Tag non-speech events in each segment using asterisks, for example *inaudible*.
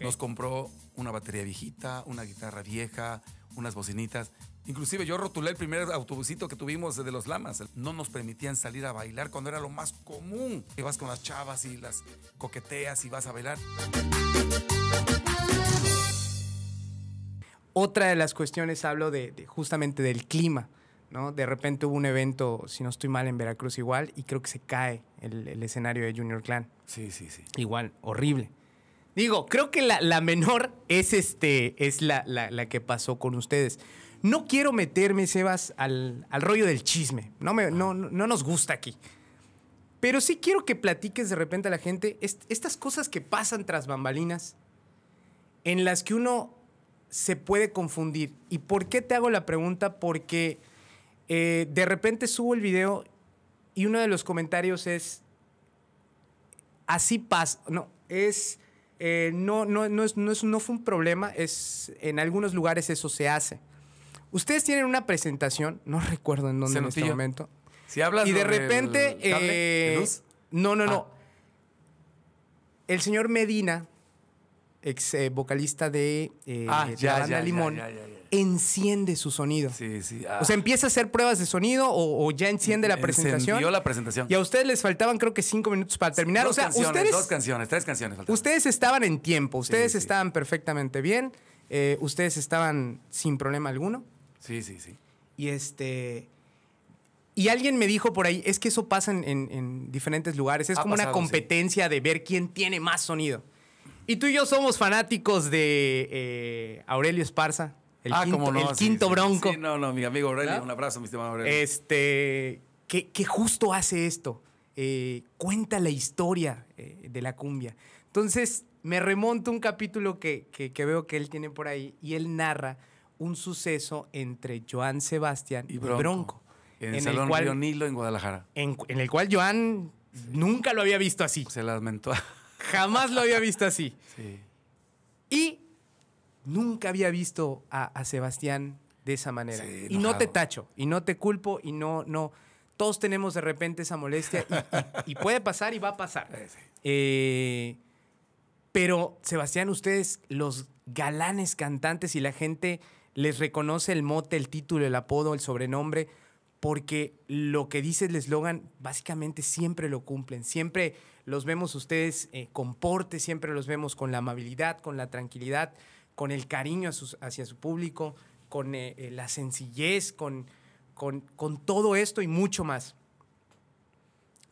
Nos compró una batería viejita, una guitarra vieja, unas bocinitas. Inclusive yo rotulé el primer autobusito que tuvimos de los lamas. No nos permitían salir a bailar cuando era lo más común. Que vas con las chavas y las coqueteas y vas a bailar. Otra de las cuestiones hablo de, justamente del clima. ¿no? De repente hubo un evento, si no estoy mal, en Veracruz igual, y creo que se cae el escenario de Junior Clan. Sí, sí, sí. Igual, horrible. Digo, creo que la, menor es, este, es la, que pasó con ustedes. No quiero meterme, Sebas, al, rollo del chisme. No, no, no nos gusta aquí. Pero sí quiero que platiques de repente a la gente estas cosas que pasan tras bambalinas, en las que uno se puede confundir. ¿Y por qué te hago la pregunta? Porque eh, de repente subo el video y uno de los comentarios es, así pasa, no, es, eh, no, no, no, no, fue un problema, es, en algunos lugares eso se hace. Ustedes tienen una presentación, no *laughs* recuerdo en dónde en este momento. Si hablas y de repente... Eh, no, no, no. Ah. El señor Medina, ex eh, vocalista de ah, ya, Limón, ya, enciende su sonido. Sí, sí. Ah. O sea, empieza a hacer pruebas de sonido o, ya enciende la presentación. Encendió la presentación. Y a ustedes les faltaban creo que cinco minutos para terminar. o sea, canciones, ustedes... Dos canciones, tres canciones. Faltaban. Ustedes estaban en tiempo, ustedes estaban perfectamente bien, eh, ustedes estaban sin problema alguno. Sí, sí, sí. Y este... Y alguien me dijo por ahí, es que eso pasa en, diferentes lugares, es como una competencia de ver quién tiene más sonido. Y tú y yo somos fanáticos de eh, Aurelio Esparza, el ah, quinto, bronco. no, no, mi amigo Aurelio, un abrazo, mi estimado Aurelio. Este, que, justo hace esto, eh, cuenta la historia eh, de la cumbia. Entonces, me remonto un capítulo que, veo que él tiene por ahí y él narra un suceso entre Joan Sebastián y Bronco. en, el Salón en Guadalajara. En, el cual Joan nunca lo había visto así. Se lamentó. Jamás lo había visto así. Sí. Y nunca había visto a, Sebastián de esa manera. y no te tacho, y no te culpo, y no, no. Todos tenemos de repente esa molestia y, puede pasar y va a pasar. Eh, pero, Sebastián, ustedes, los galanes cantantes y la gente les reconoce el mote, el título, el apodo, el sobrenombre, porque lo que dice el eslogan básicamente siempre lo cumplen, siempre los vemos ustedes eh, con porte, siempre los vemos con la amabilidad, con la tranquilidad, con el cariño sus, hacia su público, con eh, eh, la sencillez, con, con, todo esto y mucho más.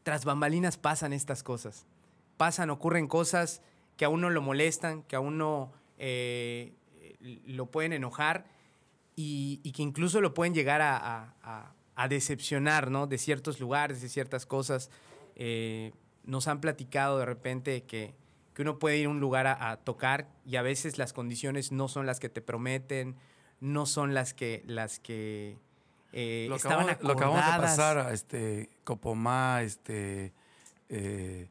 Tras bambalinas pasan estas cosas. Pasan, ocurren cosas que a uno lo molestan, que a uno eh, lo pueden enojar y, que incluso lo pueden llegar a, decepcionar, ¿no? De ciertos lugares, de ciertas cosas. nos han platicado de repente que, que uno puede ir a un lugar a, tocar y a veces las condiciones no son las que te prometen, no son las que, las que eh, lo estaban acabamos, Lo de pasar a este, Copomá, este... Eh,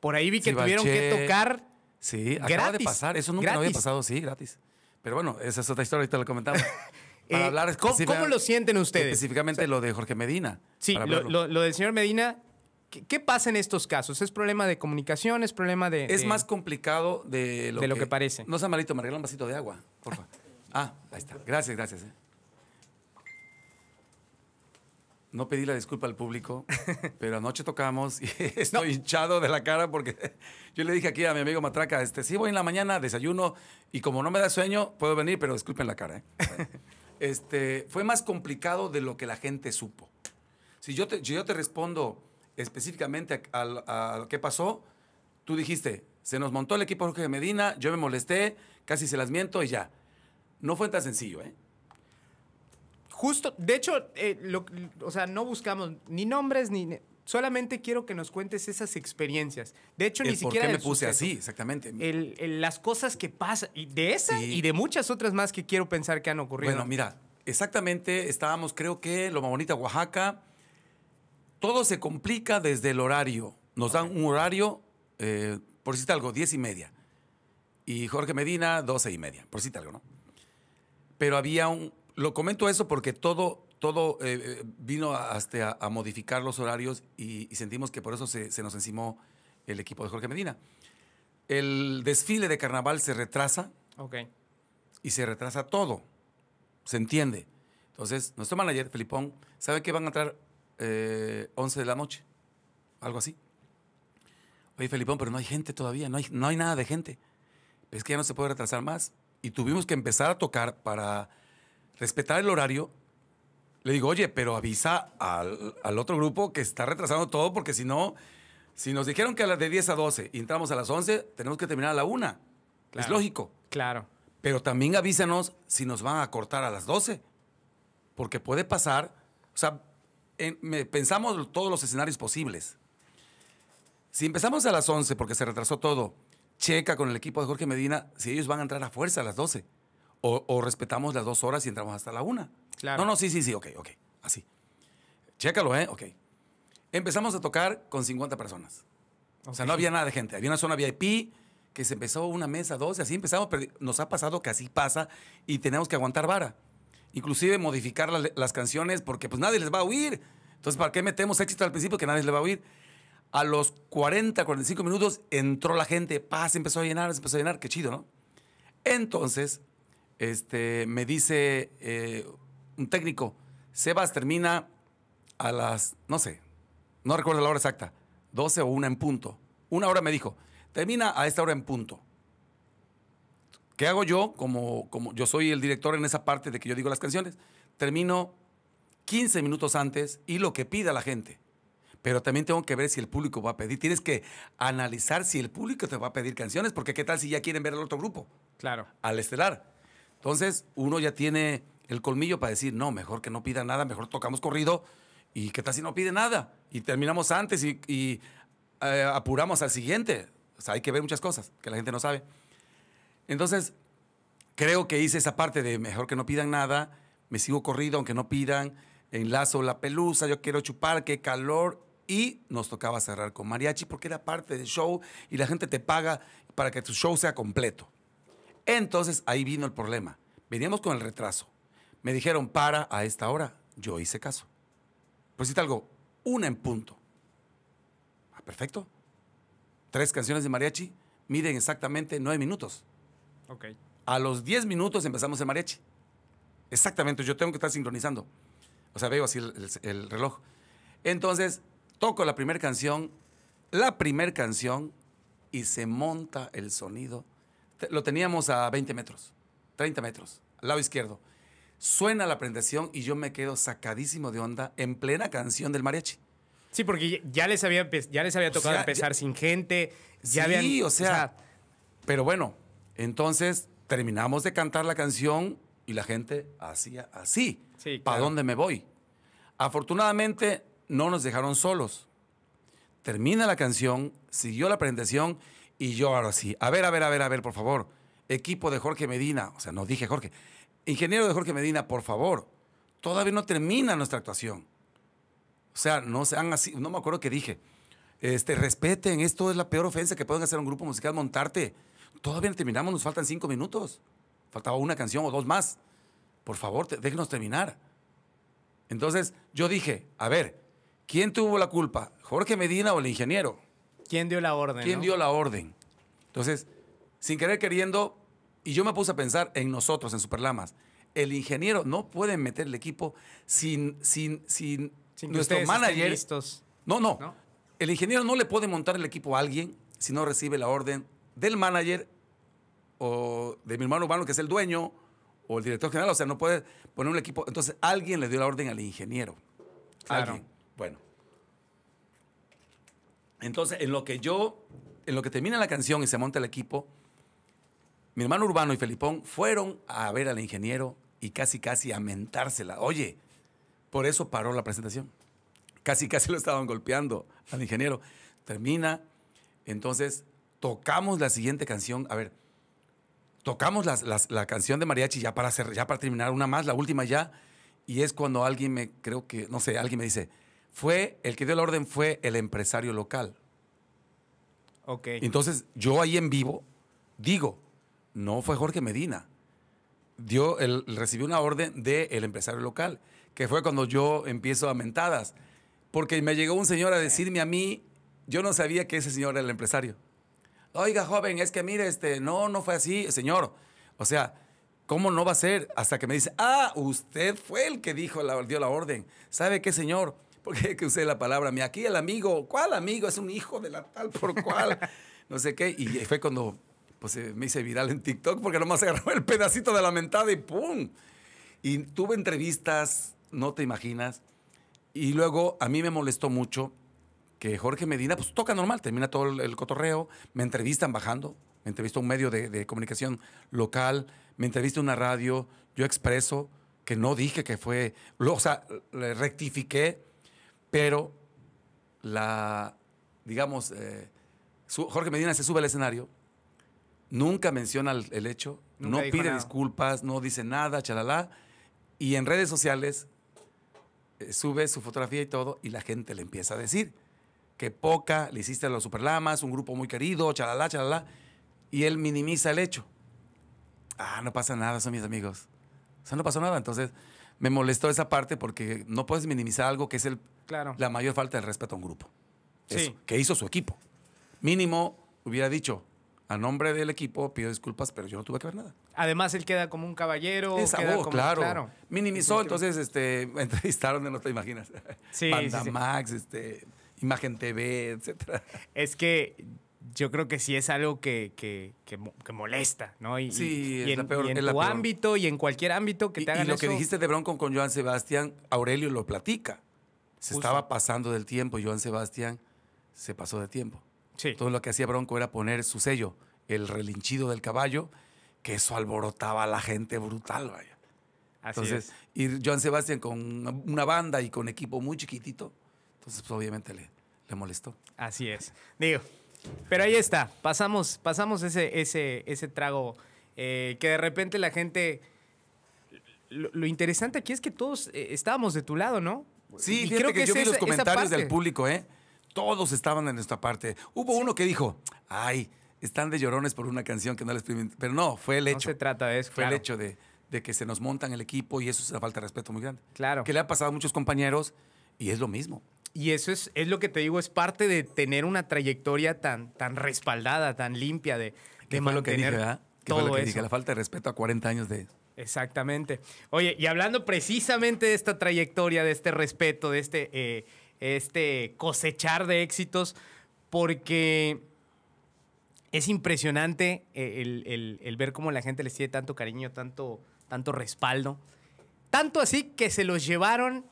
Por ahí vi que tuvieron que tocar Sí, gratis, acaba de pasar. Eso nunca había pasado, sí, gratis. Pero bueno, esa es otra historia, ahorita la comentamos. *laughs* Para eh, hablar ¿cómo, lo sienten ustedes? Específicamente lo de Jorge Medina. Sí, lo, del señor Medina, ¿Qué, pasa en estos casos? ¿Es problema de comunicación? ¿Es problema de...? Es más complicado de lo, que, parece. No sea malito, me regala un vasito de agua, por favor. ah, ahí está. Gracias, gracias. Eh. No pedí la disculpa al público, *laughs* pero anoche tocamos y *laughs* estoy hinchado de la cara porque *laughs* yo le dije aquí a mi amigo Matraca, este, sí voy en la mañana, desayuno y como no me da sueño, puedo venir, pero disculpen la cara. Eh". Este, fue más complicado de lo que la gente supo. Si yo si yo te respondo específicamente a, lo que pasó, tú dijiste, se nos montó el equipo Jorge de Medina, yo me molesté, casi se las miento y ya. No fue tan sencillo, ¿eh? Justo, de hecho, eh, o sea, no buscamos ni nombres ni... Solamente quiero que nos cuentes esas experiencias. De hecho, ni siquiera... ¿Por qué me puse así? Exactamente. las cosas que pasan, y de esa y de muchas otras más que quiero pensar que han ocurrido. Bueno, mira, exactamente estábamos, creo que, Loma Bonita, Oaxaca, todo se complica desde el horario. Nos dan un horario, eh, por por si algo, diez y media. Y Jorge Medina, doce y media, por te algo, ¿no? Pero había un... Lo comento eso porque todo, todo eh, eh, vino hasta a, modificar los horarios y, sentimos que por eso se, nos encimó el equipo de Jorge Medina. El desfile de carnaval se retrasa. Ok. Y se retrasa todo. ¿Se entiende? Entonces, nuestro manager, Felipón, sabe que van a entrar 11 eh, de la noche, algo así. Oye, Felipón, pero no hay gente todavía, no hay, no hay nada de gente. es que ya no se puede retrasar más. Y tuvimos que empezar a tocar para respetar el horario. Le digo, oye, pero avisa al, otro grupo que está retrasando todo, porque si no, si nos dijeron que a las de 10 a 12 y entramos a las 11, tenemos que terminar a la 1. es lógico. Claro. Pero también avísanos si nos van a cortar a las 12, porque puede pasar, o sea, pensamos todos los escenarios posibles. Si empezamos a las 11 porque se retrasó todo, checa con el equipo de Jorge Medina si ellos van a entrar a fuerza a las 12 o, respetamos las dos horas y entramos hasta la una. No, no, sí, sí, sí, ok, ok, así. Chécalo, ¿eh? Ok. Empezamos a tocar con 50 personas. O sea, no había nada de gente. Había una zona VIP que se empezó una mesa, dos, así empezamos. Pero nos ha pasado que así pasa y tenemos que aguantar vara inclusive modificar las, canciones porque pues nadie les va a oír. Entonces, ¿para qué metemos éxito al principio que nadie les va a oír? A los 40, 45 minutos entró la gente, Paz, se empezó a llenar, se empezó a llenar, qué chido, ¿no? Entonces, este, me dice eh, un técnico, Sebas termina a las, no sé, no recuerdo la hora exacta, 12 o una en punto. Una hora me dijo, termina a esta hora en punto. ¿Qué hago yo? Como, como yo soy el director en esa parte de que yo digo las canciones, termino 15 minutos antes y lo que pida la gente. Pero también tengo que ver si el público va a pedir. Tienes que analizar si el público te va a pedir canciones, porque qué tal si ya quieren ver al otro grupo. Claro. Al estelar. Entonces, uno ya tiene el colmillo para decir, no, mejor que no pida nada, mejor tocamos corrido. ¿Y qué tal si no pide nada? Y terminamos antes y, eh, apuramos al siguiente. O sea, hay que ver muchas cosas que la gente no sabe. Entonces, creo que hice esa parte de mejor que no pidan nada, me sigo corrido aunque no pidan, enlazo la pelusa, yo quiero chupar, qué calor. Y nos tocaba cerrar con mariachi porque era parte del show y la gente te paga para que tu show sea completo. Entonces ahí vino el problema. Veníamos con el retraso. Me dijeron, para a esta hora. Yo hice caso. Por pues algo, una en punto. Ah, perfecto. Tres canciones de mariachi miden exactamente nueve minutos. A los 10 minutos empezamos el mariachi. Exactamente, yo tengo que estar sincronizando. O sea, veo así el, reloj. Entonces, toco la primera canción, la primera canción, y se monta el sonido. Lo teníamos a 20 metros, 30 metros, al lado izquierdo. Suena la presentación y yo me quedo sacadísimo de onda en plena canción del mariachi. Sí, porque ya les había, ya les había tocado empezar sin gente. Ya sí, o sea, pero bueno, entonces terminamos de cantar la canción y la gente hacía así. ¿Para dónde me voy? Afortunadamente no nos dejaron solos. Termina la canción, siguió la presentación y yo ahora sí. A ver, a ver, a ver, a ver, por favor. Equipo de Jorge Medina, o sea, no dije Jorge. Ingeniero de Jorge Medina, por favor. Todavía no termina nuestra actuación. O sea, no sean así. No me acuerdo qué dije. Este, respeten, esto es la peor ofensa que pueden hacer a un grupo musical, montarte Todavía terminamos, nos faltan cinco minutos. Faltaba una canción o dos más. Por favor, déjenos terminar. Entonces yo dije, a ver, ¿quién tuvo la culpa? ¿Jorge Medina o el ingeniero? ¿Quién dio la orden? ¿Quién dio la orden? Entonces, sin querer queriendo, y yo me puse a pensar en nosotros, en Superlamas. El ingeniero no puede meter el equipo sin, sin, sin, nuestro manager. no, no. El ingeniero no le puede montar el equipo a alguien si no recibe la orden del manager o de mi hermano urbano, que es el dueño, o el director general. O sea, no puede poner un equipo. Entonces, alguien le dio la orden al ingeniero. Claro. Alguien. Bueno. Entonces, en lo que yo, en lo que termina la canción y se monta el equipo, mi hermano Urbano y Felipón fueron a ver al ingeniero y casi, casi a mentársela. Oye, por eso paró la presentación. Casi, casi lo estaban golpeando al ingeniero. Termina. Entonces, tocamos la siguiente canción. A ver, tocamos la canción de mariachi ya para, ya para terminar una más, la última ya. Y es cuando alguien me, creo que, no sé, alguien me dice, fue, el que dio la orden fue el empresario local. Ok. Entonces, yo ahí en vivo digo, no fue Jorge Medina. Dio el, recibió una orden del empresario local, que fue cuando yo empiezo a mentadas. Porque me llegó un señor a decirme a mí, yo no sabía que ese señor era el empresario oiga, joven, es que mire, este, no, no fue así, señor. O sea, ¿cómo no va a ser? Hasta que me dice, ah, usted fue el que dijo, la, dio la orden. ¿Sabe qué, señor? *laughs* Porque que usé la palabra, me aquí el amigo, ¿cuál amigo? Es un hijo de la tal por cual, *laughs* no sé qué. Y fue cuando pues, me hice viral en TikTok porque nomás agarró el pedacito de la mentada y ¡pum! Y tuve entrevistas, no te imaginas. Y luego a mí me molestó mucho que Jorge Medina, pues toca normal, termina todo el, cotorreo, me entrevistan bajando, me entrevista un medio de, comunicación local, me entrevista una radio, yo expreso que no dije que fue, o sea, rectifiqué, pero la, digamos, eh, Jorge Medina se sube al escenario, nunca menciona el, hecho, no pide disculpas, no dice nada, chalala, y en redes sociales eh, sube su fotografía y todo, y la gente le empieza a decir, que poca le hiciste a los Superlamas, un grupo muy querido, chalala, chalala. Y él minimiza el hecho. Ah, no pasa nada, son mis amigos. O sea, no pasó nada. Entonces, me molestó esa parte porque no puedes minimizar algo que es el, claro. la mayor falta de respeto a un grupo. Sí. que hizo su equipo. Mínimo hubiera dicho, a nombre del equipo pido disculpas, pero yo no tuve que ver nada. Además, él queda como un caballero. claro. Minimizó, entonces este, *laughs* me entrevistaron, no te imaginas. Sí, Max, este, Imagen TV, etcétera. Es que yo creo que sí es algo que, molesta, ¿no? Y, sí, es en, la peor, en ámbito y en cualquier ámbito que te hagan Y lo que dijiste de Bronco con Joan Sebastián, Aurelio lo platica. Se estaba pasando del tiempo. Joan Sebastián se pasó de tiempo. Sí. Todo lo que hacía Bronco era poner su sello, el relinchido del caballo, que eso alborotaba a la gente brutal, vaya. entonces, ir Joan Sebastián con una, banda y con equipo muy chiquitito, entonces pues, obviamente le, le molestó. Así es. Digo, pero ahí está. Pasamos, pasamos ese, ese, ese trago eh, que de repente la gente... Lo, interesante aquí es que todos eh, estábamos de tu lado, ¿no? Sí, creo que, yo vi los comentarios del público, ¿eh? Todos estaban en nuestra parte. Hubo uno que dijo, ay, están de llorones por una canción que no les Pero no, fue el hecho. No se trata de eso. Fue el hecho de, de, que se nos montan el equipo y eso es una falta de respeto muy grande. Claro. Que le ha pasado a muchos compañeros y es lo mismo. Y eso es, lo que te digo, es parte de tener una trayectoria tan, tan respaldada, tan limpia de, ¿Qué de que ¿Qué todo que la falta de respeto a 40 años de... Exactamente. Oye, y hablando precisamente de esta trayectoria, de este respeto, de este, eh, este cosechar de éxitos, porque es impresionante eh, el, ver cómo la gente les tiene tanto cariño, tanto, tanto respaldo. Tanto así que se los llevaron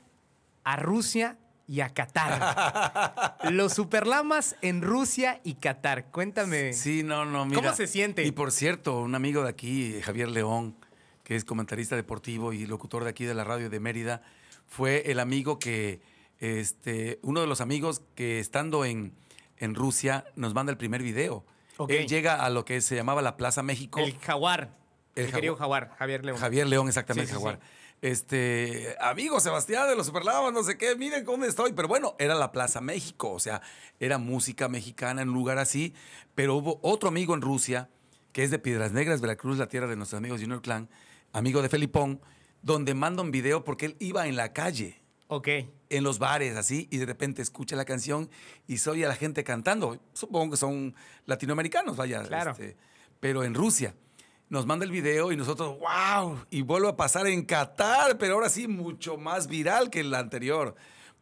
a Rusia y a Qatar. *laughs* Los superlamas en Rusia y Qatar. Cuéntame. Sí, no, no, mira. ¿Cómo se siente? Y por cierto, un amigo de aquí, Javier León, que es comentarista deportivo y locutor de aquí de la radio de Mérida, fue el amigo que, este, uno de los amigos que estando en, en Rusia nos manda el primer video. Él llega a lo que se llamaba la Plaza México. El Jaguar. El, querido Jaguar, Javier León. Javier León, exactamente, Jaguar este, amigo Sebastián de los Superlamas, no sé qué, miren cómo estoy. Pero bueno, era la Plaza México, o sea, era música mexicana en lugar así. Pero hubo otro amigo en Rusia, que es de Piedras Negras, Veracruz, la tierra de nuestros amigos Junior Clan, amigo de Felipón, donde manda un video porque él iba en la calle. Ok. En los bares, así, y de repente escucha la canción y se oye a la gente cantando. Supongo que son latinoamericanos, vaya. Claro. Este, pero en Rusia nos manda el video y nosotros, wow, y vuelve a pasar en Qatar, pero ahora sí mucho más viral que el anterior,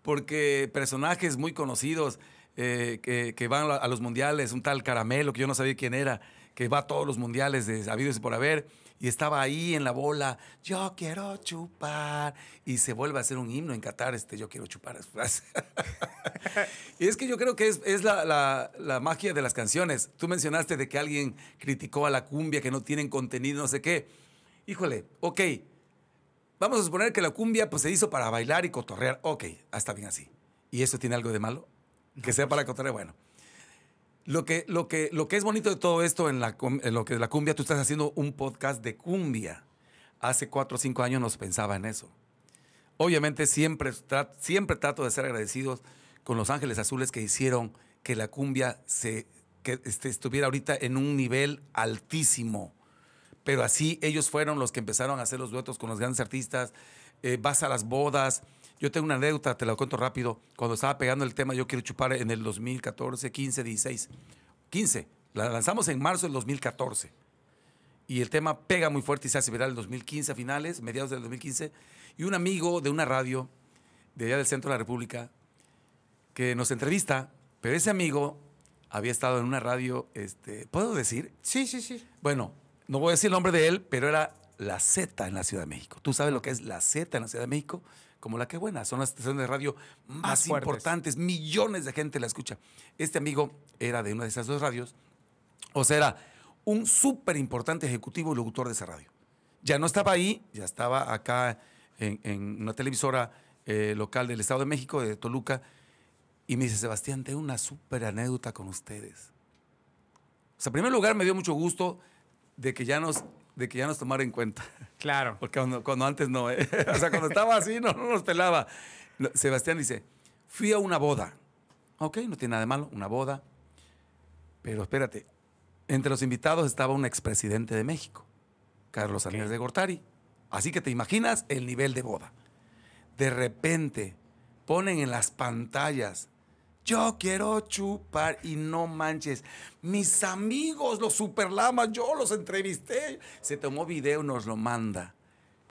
porque personajes muy conocidos eh, que, que, van a los mundiales, un tal Caramelo, que yo no sabía quién era, que va a todos los mundiales de habidos y por haber y estaba ahí en la bola, yo quiero chupar, y se vuelve a hacer un himno en Qatar, este, yo quiero chupar. *laughs* y es que yo creo que es, la, magia de las canciones. Tú mencionaste de que alguien criticó a la cumbia, que no tienen contenido, no sé qué. Híjole, ok, vamos a suponer que la cumbia pues, se hizo para bailar y cotorrear, ok, hasta ah, bien así. ¿Y eso tiene algo de malo? Que sea para cotorrear, bueno. Lo que, lo, que, lo que es bonito de todo esto en, lo que es la cumbia, tú estás haciendo un podcast de cumbia. Hace cuatro o cinco años nos pensaba en eso. Obviamente siempre, trato, siempre trato de ser agradecidos con los Ángeles Azules que hicieron que la cumbia se, que este, estuviera ahorita en un nivel altísimo. Pero así ellos fueron los que empezaron a hacer los duetos con los grandes artistas. Eh, vas a las bodas yo tengo una anécdota, te la cuento rápido. Cuando estaba pegando el tema Yo Quiero Chupar en el 2014, 15, 16, 15. La lanzamos en marzo del 2014. Y el tema pega muy fuerte y se hace viral en 2015, a finales, mediados del 2015. Y un amigo de una radio de allá del centro de la República que nos entrevista, pero ese amigo había estado en una radio, este, ¿puedo decir? Sí, sí, sí. Bueno, no voy a decir el nombre de él, pero era La Z en la Ciudad de México. ¿Tú sabes lo que es La Z en la Ciudad de México? como la que buena. Son las estaciones de radio más, importantes. Millones de gente la escucha. Este amigo era de una de esas dos radios. O sea, era un súper importante ejecutivo y locutor de esa radio. Ya no estaba ahí, ya estaba acá en, una televisora eh, local del Estado de México, de Toluca. Y me dice, Sebastián, tengo una súper anécdota con ustedes. O sea, en primer lugar, me dio mucho gusto de que ya nos de que ya nos tomara en cuenta. Claro. Porque cuando, antes no, ¿eh? *laughs* o sea, cuando estaba así no, nos pelaba. Sebastián dice, fui a una boda. Ok, no tiene nada de malo, una boda. Pero espérate, entre los invitados estaba un expresidente de México, Carlos okay. de Gortari. Así que te imaginas el nivel de boda. De repente ponen en las pantallas yo quiero chupar y no manches. Mis amigos, los superlamas, yo los entrevisté. Se tomó video, nos lo manda.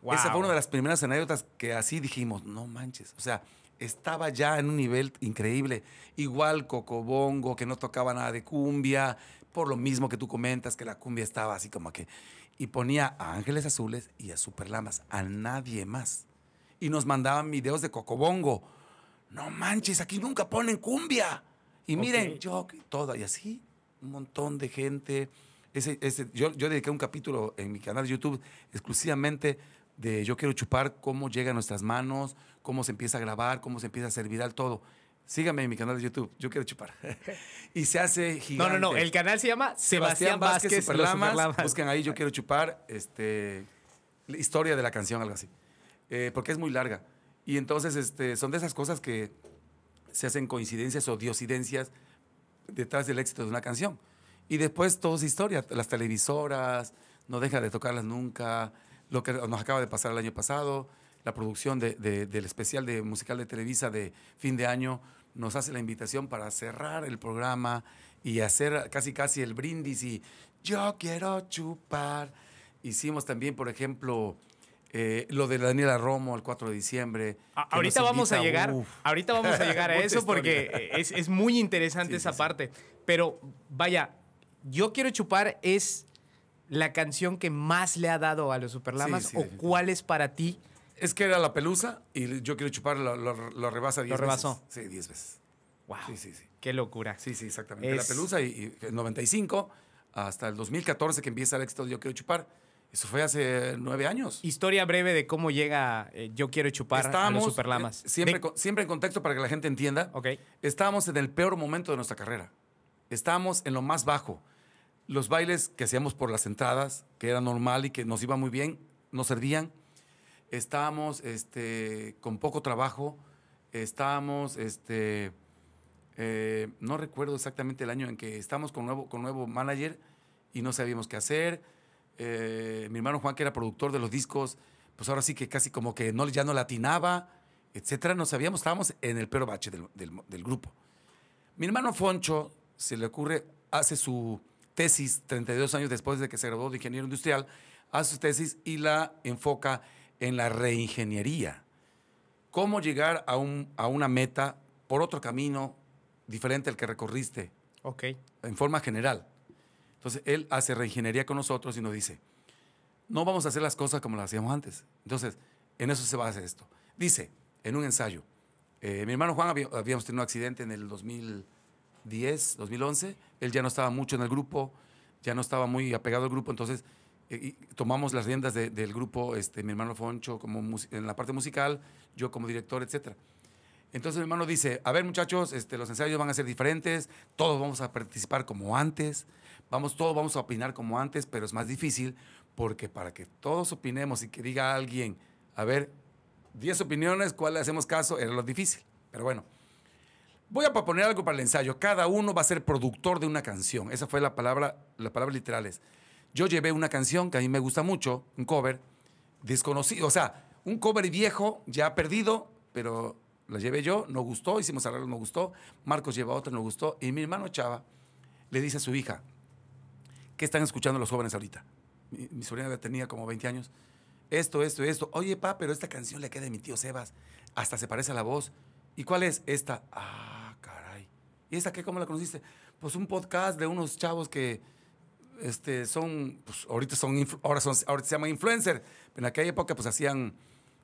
Esa fue una de las primeras anécdotas que así dijimos, no manches. O sea, estaba ya en un nivel increíble. Igual Cocobongo, que no tocaba nada de cumbia, por lo mismo que tú comentas, que la cumbia estaba así como que... Y ponía a Ángeles Azules y a Superlamas, a nadie más. Y nos mandaban videos de Cocobongo no manches, aquí nunca ponen cumbia. Y miren, yo, todo, y así, un montón de gente. yo, dediqué un capítulo en mi canal de YouTube exclusivamente de Yo quiero chupar, cómo llega a nuestras manos, cómo se empieza a grabar, cómo se empieza a servir al todo. Sígame en mi canal de YouTube, yo quiero chupar. *laughs* y se hace gigante. No, no, no, el canal se llama Sebastián, Vázquez, Vázquez Superlamas. ahí yo quiero chupar, este, historia de la canción, algo así. Eh, porque es muy larga. Y entonces este, son de esas cosas que se hacen coincidencias o diocidencias detrás del éxito de una canción. Y después todo es historia, las televisoras, no deja de tocarlas nunca, lo que nos acaba de pasar el año pasado, la producción del especial de musical de Televisa de fin de año nos hace la invitación para cerrar el programa y hacer casi casi el brindis y yo quiero chupar. Hicimos también, por ejemplo, eh, lo de Daniela Romo el 4 de diciembre. ahorita, vamos a llegar, ahorita vamos a llegar a *laughs* eso porque es, muy interesante esa parte. Pero vaya, yo quiero chupar es la canción que más le ha dado a los Superlamas o cuál es para ti. Es que era la pelusa y yo quiero chupar lo, rebasa 10 veces. Lo rebasó. Sí, 10 veces. Wow. Sí, sí, sí. Qué locura. Sí, sí, exactamente. La pelusa y, y 95 hasta el 2014 que empieza el éxito de Yo quiero chupar eso fue hace nueve años. Historia breve de cómo llega eh, Yo Quiero Chupar Estábamos, a los eh, Superlamas. siempre, siempre en contexto para que la gente entienda. Ok. Estábamos en el peor momento de nuestra carrera. Estábamos en lo más bajo. Los bailes que hacíamos por las entradas, que era normal y que nos iba muy bien, no servían. Estábamos este, con poco trabajo. Estábamos, este, eh, no recuerdo exactamente el año en que estábamos con nuevo, con nuevo manager y no sabíamos qué hacer eh, mi hermano Juan, que era productor de los discos, pues ahora sí que casi como que no, ya no latinaba, etcétera. No sabíamos, estábamos en el pero bache del, grupo. Mi hermano Foncho se le ocurre, hace su tesis 32 años después de que se graduó de ingeniero industrial, hace su tesis y la enfoca en la reingeniería. ¿Cómo llegar a, un, a una meta por otro camino diferente al que recorriste? Ok. En forma general. Entonces, él hace reingeniería con nosotros y nos dice, no vamos a hacer las cosas como las hacíamos antes. Entonces, en eso se basa esto. Dice, en un ensayo, eh, mi hermano Juan habíamos tenido un accidente en el 2010, 2011, él ya no estaba mucho en el grupo, ya no estaba muy apegado al grupo, entonces eh, tomamos las riendas del grupo, este, mi hermano Foncho como en la parte musical, yo como director, etcétera. Entonces mi hermano dice, a ver muchachos, este, los ensayos van a ser diferentes, todos vamos a participar como antes, vamos todos vamos a opinar como antes, pero es más difícil porque para que todos opinemos y que diga alguien, a ver, 10 opiniones, ¿cuál le hacemos caso? Era lo difícil. Pero bueno, voy a proponer algo para el ensayo. Cada uno va a ser productor de una canción. Esa fue la palabra, la palabra literal es. Yo llevé una canción que a mí me gusta mucho, un cover desconocido, o sea, un cover viejo, ya perdido, pero la llevé yo, no gustó, hicimos arreglos, no gustó, Marcos lleva otra, no gustó, y mi hermano Chava le dice a su hija, ¿Qué están escuchando los jóvenes ahorita? Mi, mi sobrina tenía como 20 años. Esto, esto, esto. Oye, pa, pero esta canción le queda a mi tío Sebas. Hasta se parece a la voz. ¿Y cuál es? Esta. Ah, caray. ¿Y esta qué? ¿Cómo la conociste? Pues un podcast de unos chavos que este, son, pues, ahorita son, ahora, son, se llama influencer. En aquella época pues hacían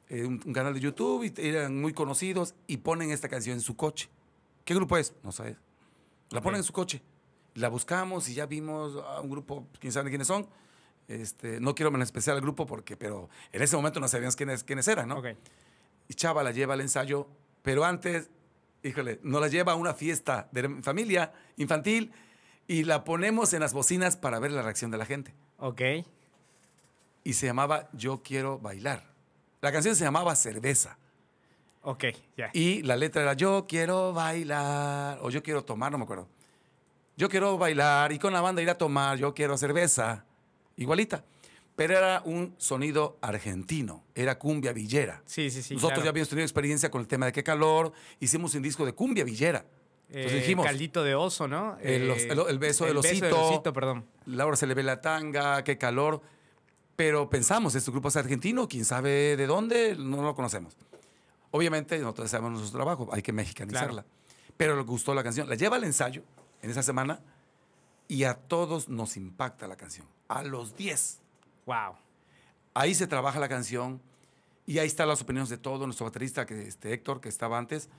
eh, un, canal de YouTube y eran muy conocidos y ponen esta canción en su coche. ¿Qué grupo es? No sabes. La ponen en su coche la buscamos y ya vimos a un grupo, quién sabe quiénes son. Este, no quiero menospreciar al grupo porque, pero en ese momento no sabíamos quiénes, quiénes eran, ¿no? Y Chava la lleva al ensayo, pero antes, híjole, nos la lleva a una fiesta de familia infantil y la ponemos en las bocinas para ver la reacción de la gente. Ok. Y se llamaba Yo quiero bailar. La canción se llamaba Cerveza. Ok, ya. Y la letra era Yo quiero bailar o Yo quiero tomar, no me acuerdo. Yo quiero bailar y con la banda ir a tomar, yo quiero cerveza, igualita. Pero era un sonido argentino, era cumbia villera. Sí, sí, sí. Nosotros ya habíamos tenido experiencia con el tema de qué calor, hicimos un disco de cumbia villera. Entonces eh, Caldito de oso, ¿no? El, beso, eh, el de, osito, beso osito, perdón. Laura se le ve la tanga, qué calor. Pero pensamos, este grupo es argentino, quién sabe de dónde, no lo conocemos. Obviamente, nosotros sabemos nuestro trabajo, hay que mexicanizarla. Pero le gustó la canción. La lleva al ensayo, en esa semana y a todos nos impacta la canción. A los 10. ¡Wow! Ahí se trabaja la canción y ahí están las opiniones de todo. Nuestro baterista, que, este Héctor, que estaba antes,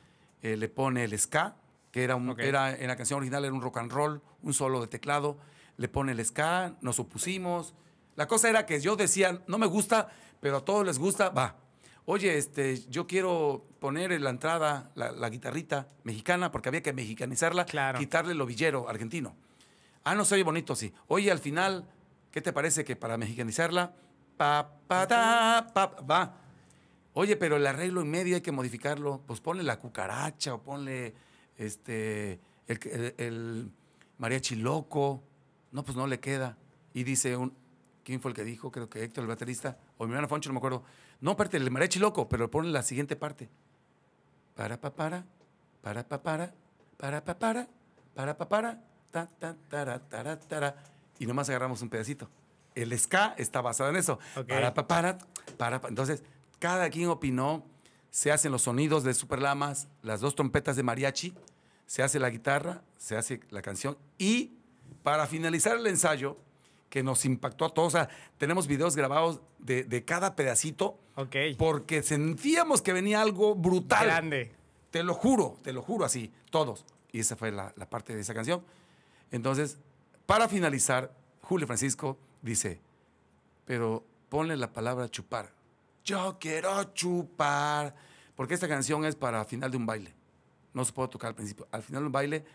eh, le pone el ska, que era, era en la canción original era un rock and roll, un solo de teclado. Le pone el ska, nos opusimos. La cosa era que yo decía, no me gusta, pero a todos les gusta, va oye, este, yo quiero poner en la entrada la, guitarrita mexicana, porque había que mexicanizarla, quitarle el ovillero argentino. Ah, no se oye bonito sí. Oye, al final, ¿qué te parece que para mexicanizarla, pa, pa, ta, pa, va? Oye, pero el arreglo en medio hay que modificarlo. Pues ponle la cucaracha o ponle este, el, el, Chiloco. No, pues no le queda. Y dice un, ¿quién fue el que dijo? Creo que Héctor, el baterista, o mi hermano Foncho, no me acuerdo. No, parte el mariachi loco, pero ponen la siguiente parte. Para, pa, para, para, pa, para, para, pa, para, para, pa, para, ta, ta, tara, tara, tara. Y nomás agarramos un pedacito. El ska está basado en eso. Para, pa, para, para, Entonces, cada quien opinó. Se hacen los sonidos de Superlamas, las dos trompetas de mariachi, se hace la guitarra, se hace la canción y para finalizar el ensayo, que nos impactó a todos. tenemos videos grabados de, cada pedacito. Ok. Porque sentíamos que venía algo brutal. Grande. Te lo juro, te lo juro así, todos. Y esa fue la, la parte de esa canción. Entonces, para finalizar, Julio Francisco dice, pero ponle la palabra chupar. Yo quiero chupar. Porque esta canción es para final de un baile. No se puede tocar al principio. Al final de un baile,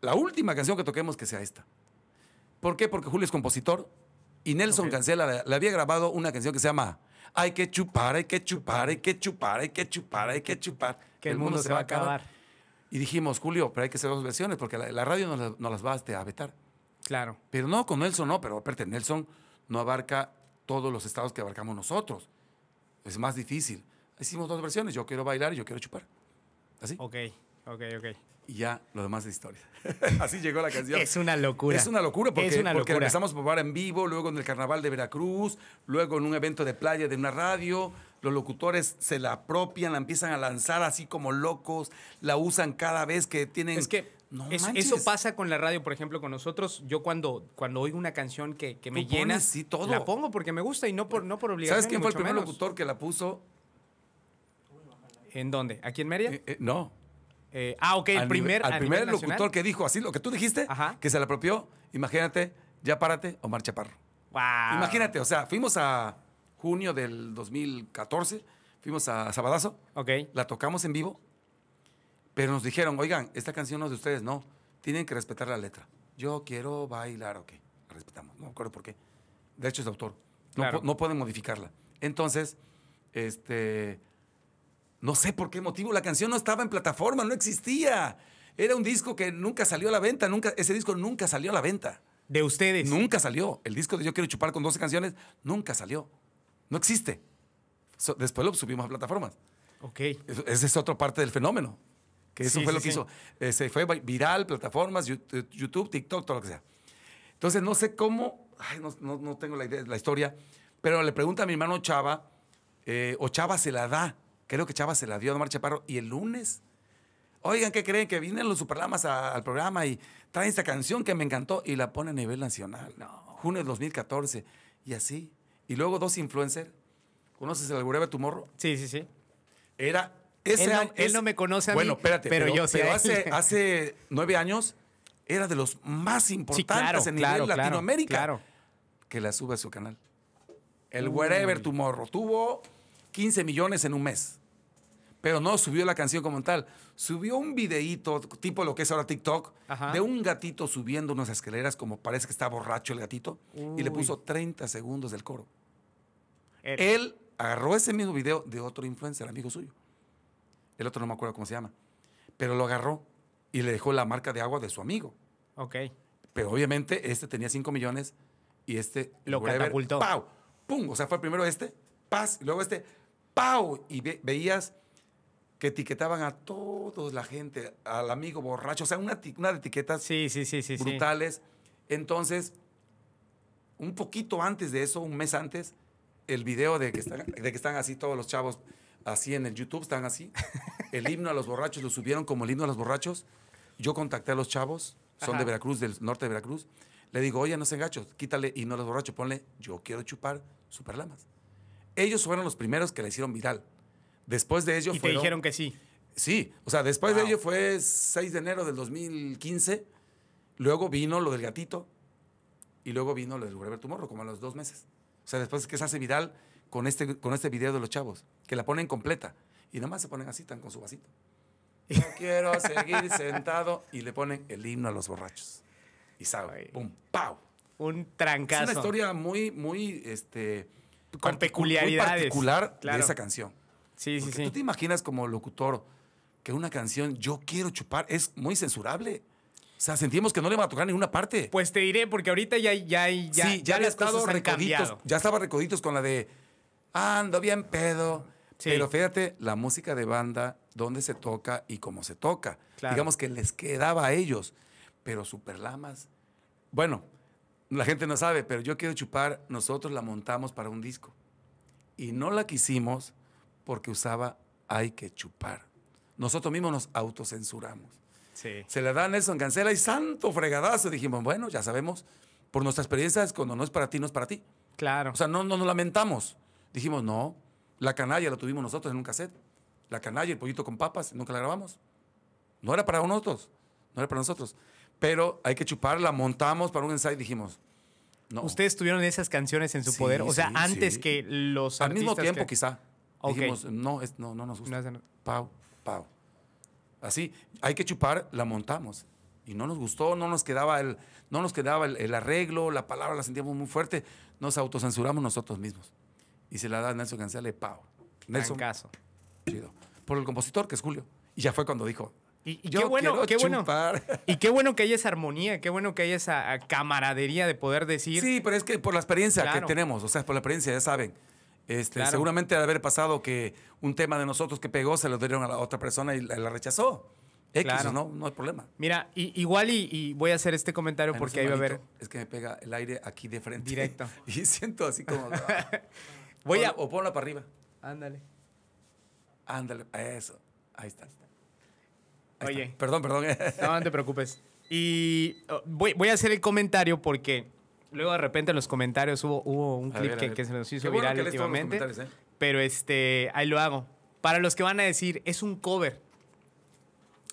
la última canción que toquemos que sea esta. ¿Por qué? Porque Julio es compositor y Nelson Cancela le había grabado una canción que se llama Hay que chupar, hay que chupar, hay que chupar, hay que chupar, hay que chupar. Que el, mundo, se, va a acabar. Y dijimos, Julio, pero hay que hacer dos versiones porque la, radio no las, va este, a vetar. Claro. Pero no, con Nelson no, pero aparte Nelson no abarca todos los estados que abarcamos nosotros. Es más difícil. Hicimos dos versiones, yo quiero bailar y yo quiero chupar. ¿Así? Ok, ok, ok y ya lo demás de historia. *laughs* Así llegó la canción. Es una locura. Es una locura porque, empezamos a probar en vivo, luego en el Carnaval de Veracruz, luego en un evento de playa de una radio. Los locutores se la apropian, la empiezan a lanzar así como locos, la usan cada vez que tienen. Es que eso pasa con la radio, por ejemplo, con nosotros. Yo cuando, cuando oigo una canción que, que me llena, la pongo porque me gusta y no por, no por obligación. ¿Sabes quién fue el primer locutor que la puso? ¿En dónde? ¿Aquí en Mérida? Eh, eh, no. Eh, ah, ok, el primer. al primer locutor que dijo así, lo que tú dijiste, que se le apropió, imagínate, ya párate, marcha parro. Wow. Imagínate, o sea, fuimos a junio del 2014, fuimos a Sabadazo. La tocamos en vivo, pero nos dijeron, oigan, esta canción no es de ustedes, no. Tienen que respetar la letra. Yo quiero bailar, ok. La respetamos, no me acuerdo por qué. De hecho, es autor. No, no pueden modificarla. Entonces, este no sé por qué motivo, la canción no estaba en plataforma, no existía. Era un disco que nunca salió a la venta, nunca, ese disco nunca salió a la venta. ¿De ustedes? Nunca salió. El disco de Yo Quiero Chupar con 12 canciones nunca salió. No existe. después lo subimos a plataformas. Ok. Esa es otra parte del fenómeno. Que eso fue lo que hizo. se fue viral, plataformas, eh, YouTube, TikTok, todo lo que sea. Entonces, no sé cómo, no, tengo la idea, la historia, pero le pregunta a mi hermano Chava, eh, o Chava se la da Creo que Chava se la dio a Marcha Chaparro. Y el lunes, oigan, ¿qué creen? Que vienen los superlamas al programa y traen esta canción que me encantó y la ponen a nivel nacional. No. Junio de 2014. Y así. Y luego dos influencers. ¿Conoces el wherever Tumorro? Sí, sí, sí. Era... Ese, él, no, me conoce a bueno, espérate, pero, yo sé. hace, *laughs* hace nueve años era de los más importantes en nivel Latinoamérica. Claro. Que la sube a su canal. El Wherever Tomorrow tuvo 15 millones en un mes pero no subió la canción como tal. Subió un videíto, tipo lo que es ahora TikTok, de un gatito subiendo unas escaleras, como parece que está borracho el gatito, y le puso 30 segundos del coro. Él. agarró ese mismo video de otro influencer, amigo suyo. El otro no me acuerdo cómo se llama. Pero lo agarró y le dejó la marca de agua de su amigo. Ok. Pero obviamente este tenía 5 millones y este... Lo catapultó. ¡Pau! ¡Pum! O sea, fue primero este, paz, y luego este, ¡pau! Y veías que etiquetaban a todos la gente, al amigo borracho, o sea, una, una de etiquetas sí, sí, sí, brutales. Entonces, un poquito antes de eso, un mes antes, el video de que, están, de que están así todos los chavos, así en el YouTube, están así. El himno a los borrachos, lo subieron como el himno a los borrachos. Yo contacté a los chavos, son de Veracruz, del norte de Veracruz. Le digo, oye, no se engachos, quítale himno a los borrachos, ponle, yo quiero chupar superlamas. Ellos fueron los primeros que le hicieron viral. Después de ello... Y te dijeron que sí. Sí, o sea, después de ello fue 6 de enero del 2015, luego vino lo del gatito y luego vino lo del Wherever Tomorrow, como a los dos meses. O sea, después que se hace viral con este, con este video de los chavos, que la ponen completa y nomás se ponen así, tan con su vasito. Yo *laughs* quiero seguir sentado y le ponen el himno a los borrachos. Y sabe, pum, pau. Un trancazo. Es una historia muy, muy, este... Con particular de esa canción. Sí, sí, sí. ¿Tú te imaginas como locutor que una canción Yo quiero chupar es muy censurable? O sea, sentimos que no le va a tocar ninguna parte. Pues te diré, porque ahorita ya, ya, ya, sí, ya, había estado recoditos. Ya estaba recoditos con la de ando bien pedo. Pero fíjate, la música de banda, dónde se toca y cómo se toca. Digamos que les quedaba a ellos. Pero Superlamas, bueno, la gente no sabe, pero yo quiero chupar, nosotros la montamos para un disco. Y no la quisimos porque usaba hay que chupar. Nosotros mismos nos autocensuramos. Se le dan eso en Cancela y santo fregadazo. Dijimos, bueno, ya sabemos, por nuestra experiencia es cuando no es para ti, no es para ti. Claro. O sea, no, no nos lamentamos. Dijimos, no, la canalla la tuvimos nosotros en un cassette. La canalla, el pollito con papas, nunca la grabamos. No era para nosotros, no era para nosotros. Pero hay que chupar la montamos para un ensayo y dijimos, no. Ustedes tuvieron esas canciones en su poder, o sea, antes que los... Al mismo tiempo quizá. Dijimos, no, es, no, no nos gusta. Pau, pau. Así, hay que chupar, la montamos. Y no nos gustó, no nos quedaba el, no nos quedaba el, arreglo, la palabra la sentíamos muy fuerte. Nos autocensuramos nosotros mismos. Y se la da a Nelson Cancela Pau. Nelson. caso. Por el compositor, que es Julio. Y ya fue cuando dijo, y, y qué bueno, qué bueno. *laughs* Y qué bueno que haya esa armonía, qué bueno que haya esa ah, camaradería de poder decir. Sí, pero es que por la experiencia que tenemos, o sea, por la experiencia, ya saben. Este, seguramente de haber pasado que un tema de nosotros que pegó se lo dieron a la otra persona y la, rechazó. X, no, no hay problema. Mira, igual y, voy a hacer este comentario porque ahí va a haber. Es que me pega el aire aquí de frente. Directo. *laughs* y siento así como. *laughs* voy a... o, para arriba. Ándale. Ándale, eso. Ahí está. Oye. Perdón, perdón. no, te preocupes. *laughs* Y oh, voy a hacer el comentario porque Luego de repente en los comentarios hubo, hubo un clip que, se nos hizo viral últimamente. ¿eh? Pero este, ahí lo hago. Para los que van a decir, es un cover.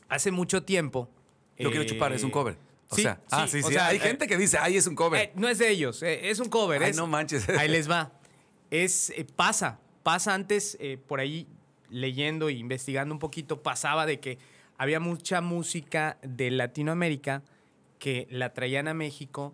Hace mucho tiempo. Lo quiero chupar, es un eh, cover. O sea, ah, sí, sí. hay eh, gente que dice, ay, es un cover. no es de ellos, es un cover. Ay, no manches. *laughs* Ahí les va. *laughs* Es, pasa, pasa antes, por ahí leyendo e investigando un poquito, pasaba de que había mucha música de Latinoamérica que la traían a México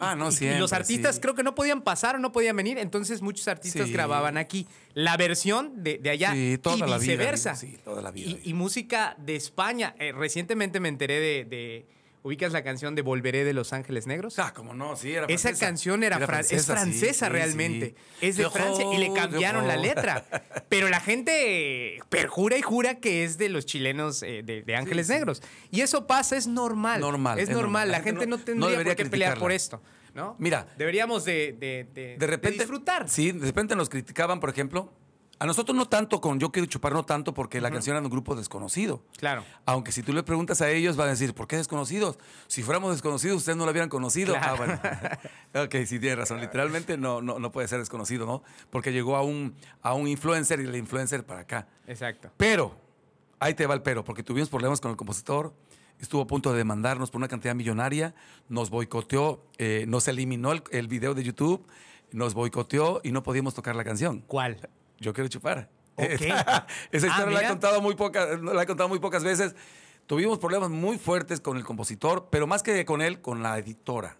Ah, no, y, y los artistas creo que no podían pasar o no podían venir, entonces muchos artistas grababan aquí la versión de, allá y viceversa. sí, toda la vida. Y, música de España. Eh, recientemente me enteré de ¿Ubicas la canción de Volveré de Los Ángeles Negros? Ah, como no, sí, era francesa. Esa canción era, francesa, es francesa realmente. Es de Francia y le cambiaron la letra. *laughs* Pero la gente perjura y jura que es de los chilenos eh, de, Ángeles Negros. Y eso pasa, es normal. Normal. Es, normal. La, gente no, tendría por qué pelear por esto. ¿no? Mira. Deberíamos de, disfrutar. Sí, de repente nos criticaban, por ejemplo, a nosotros no tanto con Yo quiero chupar, no tanto porque la canción era de un grupo desconocido. Claro. Aunque si tú le preguntas a ellos, van a decir, ¿por qué desconocidos? Si fuéramos desconocidos, ustedes no la hubieran conocido. Ah, bueno. *laughs* ok, sí, tiene razón. Literalmente no, no, no puede ser desconocido, ¿no? Porque llegó a un, a un influencer y el influencer para acá. Exacto. Pero, ahí te va el pero, porque tuvimos problemas con el compositor estuvo a punto de demandarnos por una cantidad millonaria, nos boicoteó, eh, nos eliminó el, el, video de YouTube, nos boicoteó y no podíamos tocar la canción. ¿Cuál? yo quiero chupar. Okay. *laughs* Esa ah, historia la, he contado muy contado muy pocas veces. Tuvimos problemas muy fuertes con el compositor, pero más que con él, con la editora,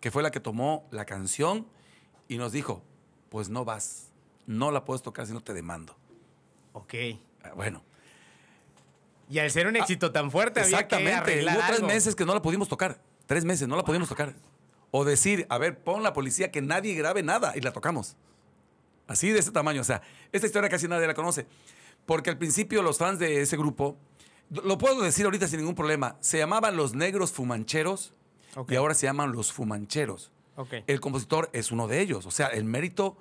que fue la que tomó la canción y nos dijo, pues no vas, no la puedes tocar si no te demando. Ok. Ah, bueno. Y al ser un ah, éxito tan fuerte, exactamente. hubo tres meses que no la pudimos tocar. Tres meses, no la pudimos tocar. O decir, a ver, pon la policía que nadie grabe nada y la tocamos. Así de ese tamaño. O sea, esta historia casi nadie la conoce. Porque al principio los fans de ese grupo, lo puedo decir ahorita sin ningún problema, se llamaban los negros fumancheros y ahora se llaman los fumancheros. El compositor es uno de ellos. O sea, el mérito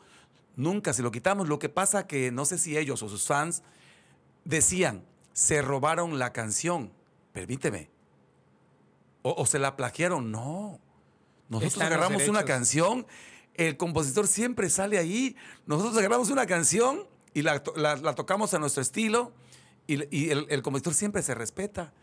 nunca se lo quitamos. Lo que pasa que no sé si ellos o sus fans decían, se robaron la canción. Permíteme. O, se la plagiaron. No. Nosotros agarramos una canción el compositor siempre sale ahí. Nosotros grabamos una canción y la, tocamos a nuestro estilo y, el, el, compositor siempre se respeta.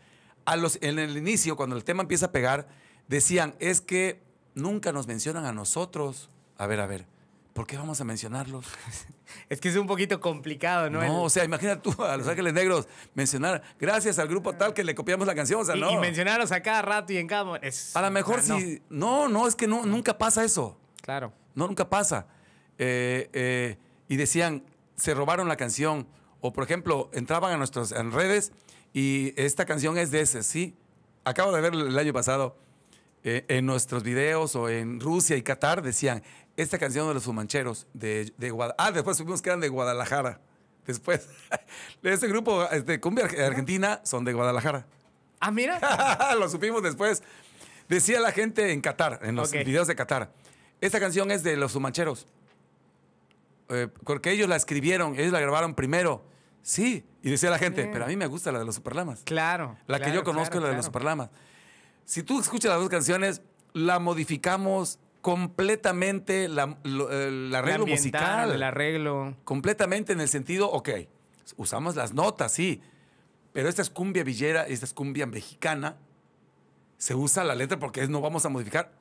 A los, en el inicio, cuando el tema empieza a pegar, decían, es que nunca nos mencionan a nosotros. A ver, a ver, ¿por qué vamos a mencionarlos? *laughs* es que es un poquito complicado, ¿no? No, o sea, imagina tú a Los Ángeles Negros mencionar, gracias al grupo tal que le copiamos la canción, o y, no. Y mencionarlos a cada rato y en cada... momento. a lo mejor si... No. no, es que nunca pasa eso. Claro. No, nunca pasa. Eh, eh, y decían, se robaron la canción. O, por ejemplo, entraban a nuestras en redes y esta canción es de ese, sí. Acabo de ver el año pasado eh, en nuestros videos o en Rusia y Qatar decían, esta canción de los fumancheros de, Guadalajara. Ah, después supimos que eran de Guadalajara. Después, *laughs* de ese grupo de este, cumbia argentina son de Guadalajara. Ah, mira. *laughs* Lo supimos después. Decía la gente en Qatar, en los videos de Qatar. Esta canción es de los Sumancheros. Eh, porque ellos la escribieron, ellos la grabaron primero. Sí, y decía la gente, pero a mí me gusta la de los superlamas. Claro. La que yo conozco es la de los superlamas. Si tú escuchas las dos canciones, la modificamos completamente la, eh, arreglo musical. El arreglo. Completamente en el sentido, ok, usamos las notas, sí, pero esta es cumbia villera, esta es cumbia mexicana. Se usa la letra porque no vamos a modificar.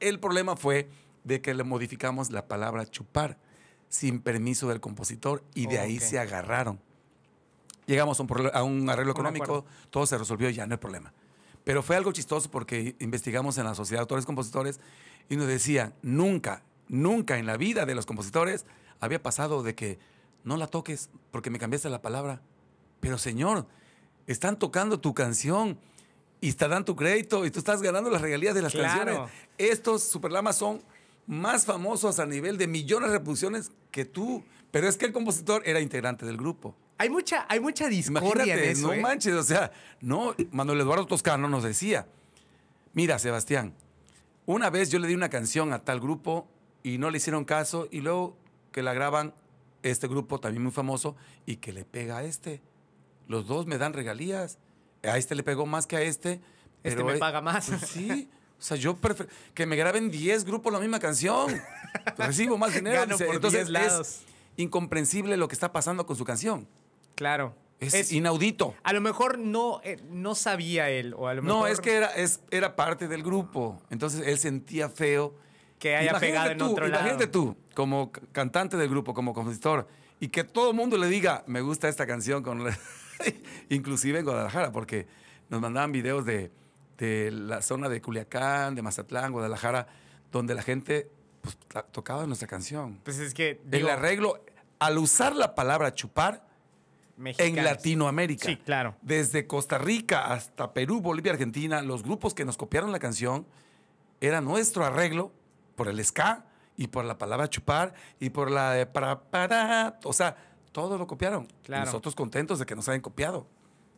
El problema fue de que le modificamos la palabra chupar sin permiso del compositor y de ahí se agarraron. Llegamos a un, arreglo económico, todo se resolvió y ya no hay problema. Pero fue algo chistoso porque investigamos en la Sociedad de Autores Compositores y nos decían, nunca, nunca en la vida de los compositores había pasado de que no la toques porque me cambiaste la palabra. Pero señor, están tocando tu canción y están dando tu crédito y tú estás ganando las regalías de las canciones. Estos superlamas son más famosos a nivel de millones de reproducciones que tú. Pero es que el compositor era integrante del grupo. Hay mucha, hay mucha discordia No ¿eh? manches, o sea, no, Manuel Eduardo Toscano nos decía, mira, Sebastián, una vez yo le di una canción a tal grupo y no le hicieron caso y luego que la graban este grupo también muy famoso y que le pega a este. Los dos me dan regalías. A este le pegó más que a este. Este me e paga más. Pues sí. *laughs* O sea, yo prefiero que me graben 10 grupos la misma canción. *laughs* Pues recibo más dinero. Entonces es incomprensible lo que está pasando con su canción. Claro. Es, inaudito. A lo mejor no, eh, no sabía él. No, es que era, era parte del grupo. Entonces él sentía feo. Que haya pegado en otro lado. imagínate tú, como cantante del grupo, como compositor, y que todo el mundo le diga, me gusta esta canción, *laughs* inclusive en Guadalajara, porque nos mandaban videos de de la zona de Culiacán, de Mazatlán, Guadalajara, donde la gente pues, tocaba nuestra canción. Pues es que. el arreglo, al usar la palabra chupar, en Latinoamérica. Sí, claro. Desde Costa Rica hasta Perú, Bolivia, Argentina, los grupos que nos copiaron la canción era nuestro arreglo por el ska y por la palabra chupar y por la de para para, o sea, todos lo copiaron. Claro. Nosotros contentos de que nos hayan copiado.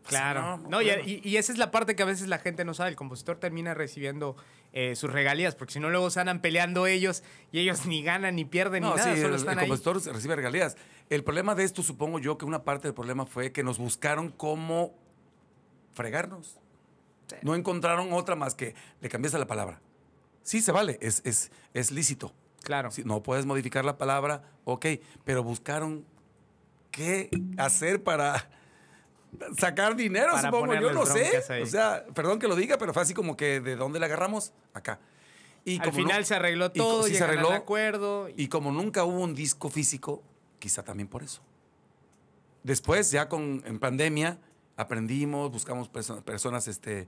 Claro. No, y, esa es la parte que a veces la gente no sabe. El compositor termina recibiendo eh, sus regalías, porque si no, luego se andan peleando ellos y ellos ni ganan ni pierden ni nada. el, compositor recibe regalías. El problema de esto, supongo yo, que una parte del problema fue que nos buscaron cómo fregarnos. No encontraron otra más que le cambiaste la palabra. Sí, se vale, es, es, lícito. Claro. si no puedes modificar la palabra, ok, pero buscaron qué hacer para sacar dinero, supongo. Yo no sé. O sea, perdón que lo diga, pero fue así como que de dónde le agarramos, acá. Y Al final se arregló todo, y, se arregló, acuerdo. Y... como nunca hubo un disco físico, quizá también por eso. Después, ya con, en pandemia, aprendimos, buscamos personas este,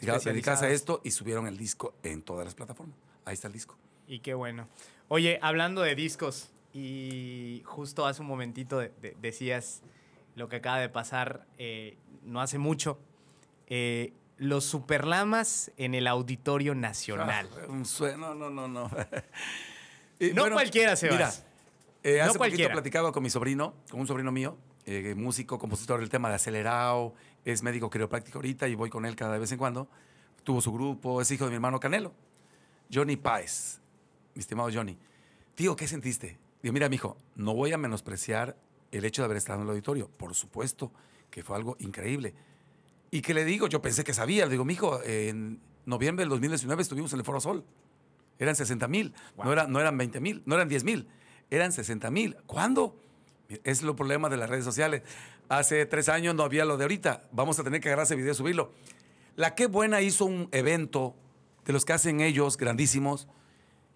dedicadas a esto y subieron el disco en todas las plataformas. Ahí está el disco. Y qué bueno. Oye, hablando de discos, y justo hace un momentito decías lo que acaba de pasar eh, no hace mucho. Eh, los Superlamas en el Auditorio Nacional. Ah, un sueño, no, no, no. no *laughs* cualquiera se Mira, eh, hace poquito platicaba con mi sobrino, con un sobrino mío, músico, compositor del tema de acelerado, es médico quiropráctico ahorita y voy con él cada vez en cuando. Tuvo su grupo, es hijo de mi hermano Canelo. Johnny Páez, mi estimado Johnny. Tío, ¿qué sentiste? Digo, mira, mijo, no voy a menospreciar el hecho de haber estado en el auditorio, por supuesto, que fue algo increíble. ¿Y qué le digo? Yo pensé que sabía. Le digo, mijo, en noviembre del 2019 estuvimos en el Foro Sol. Eran 60 mil. No, eran 20 mil, no eran 10 mil. Eran 60 mil. ¿Cuándo? Es lo problema de las redes sociales. Hace tres años no había lo de ahorita. Vamos a tener que agarrar ese video y subirlo. La Qué Buena hizo un evento de los que hacen ellos, grandísimos,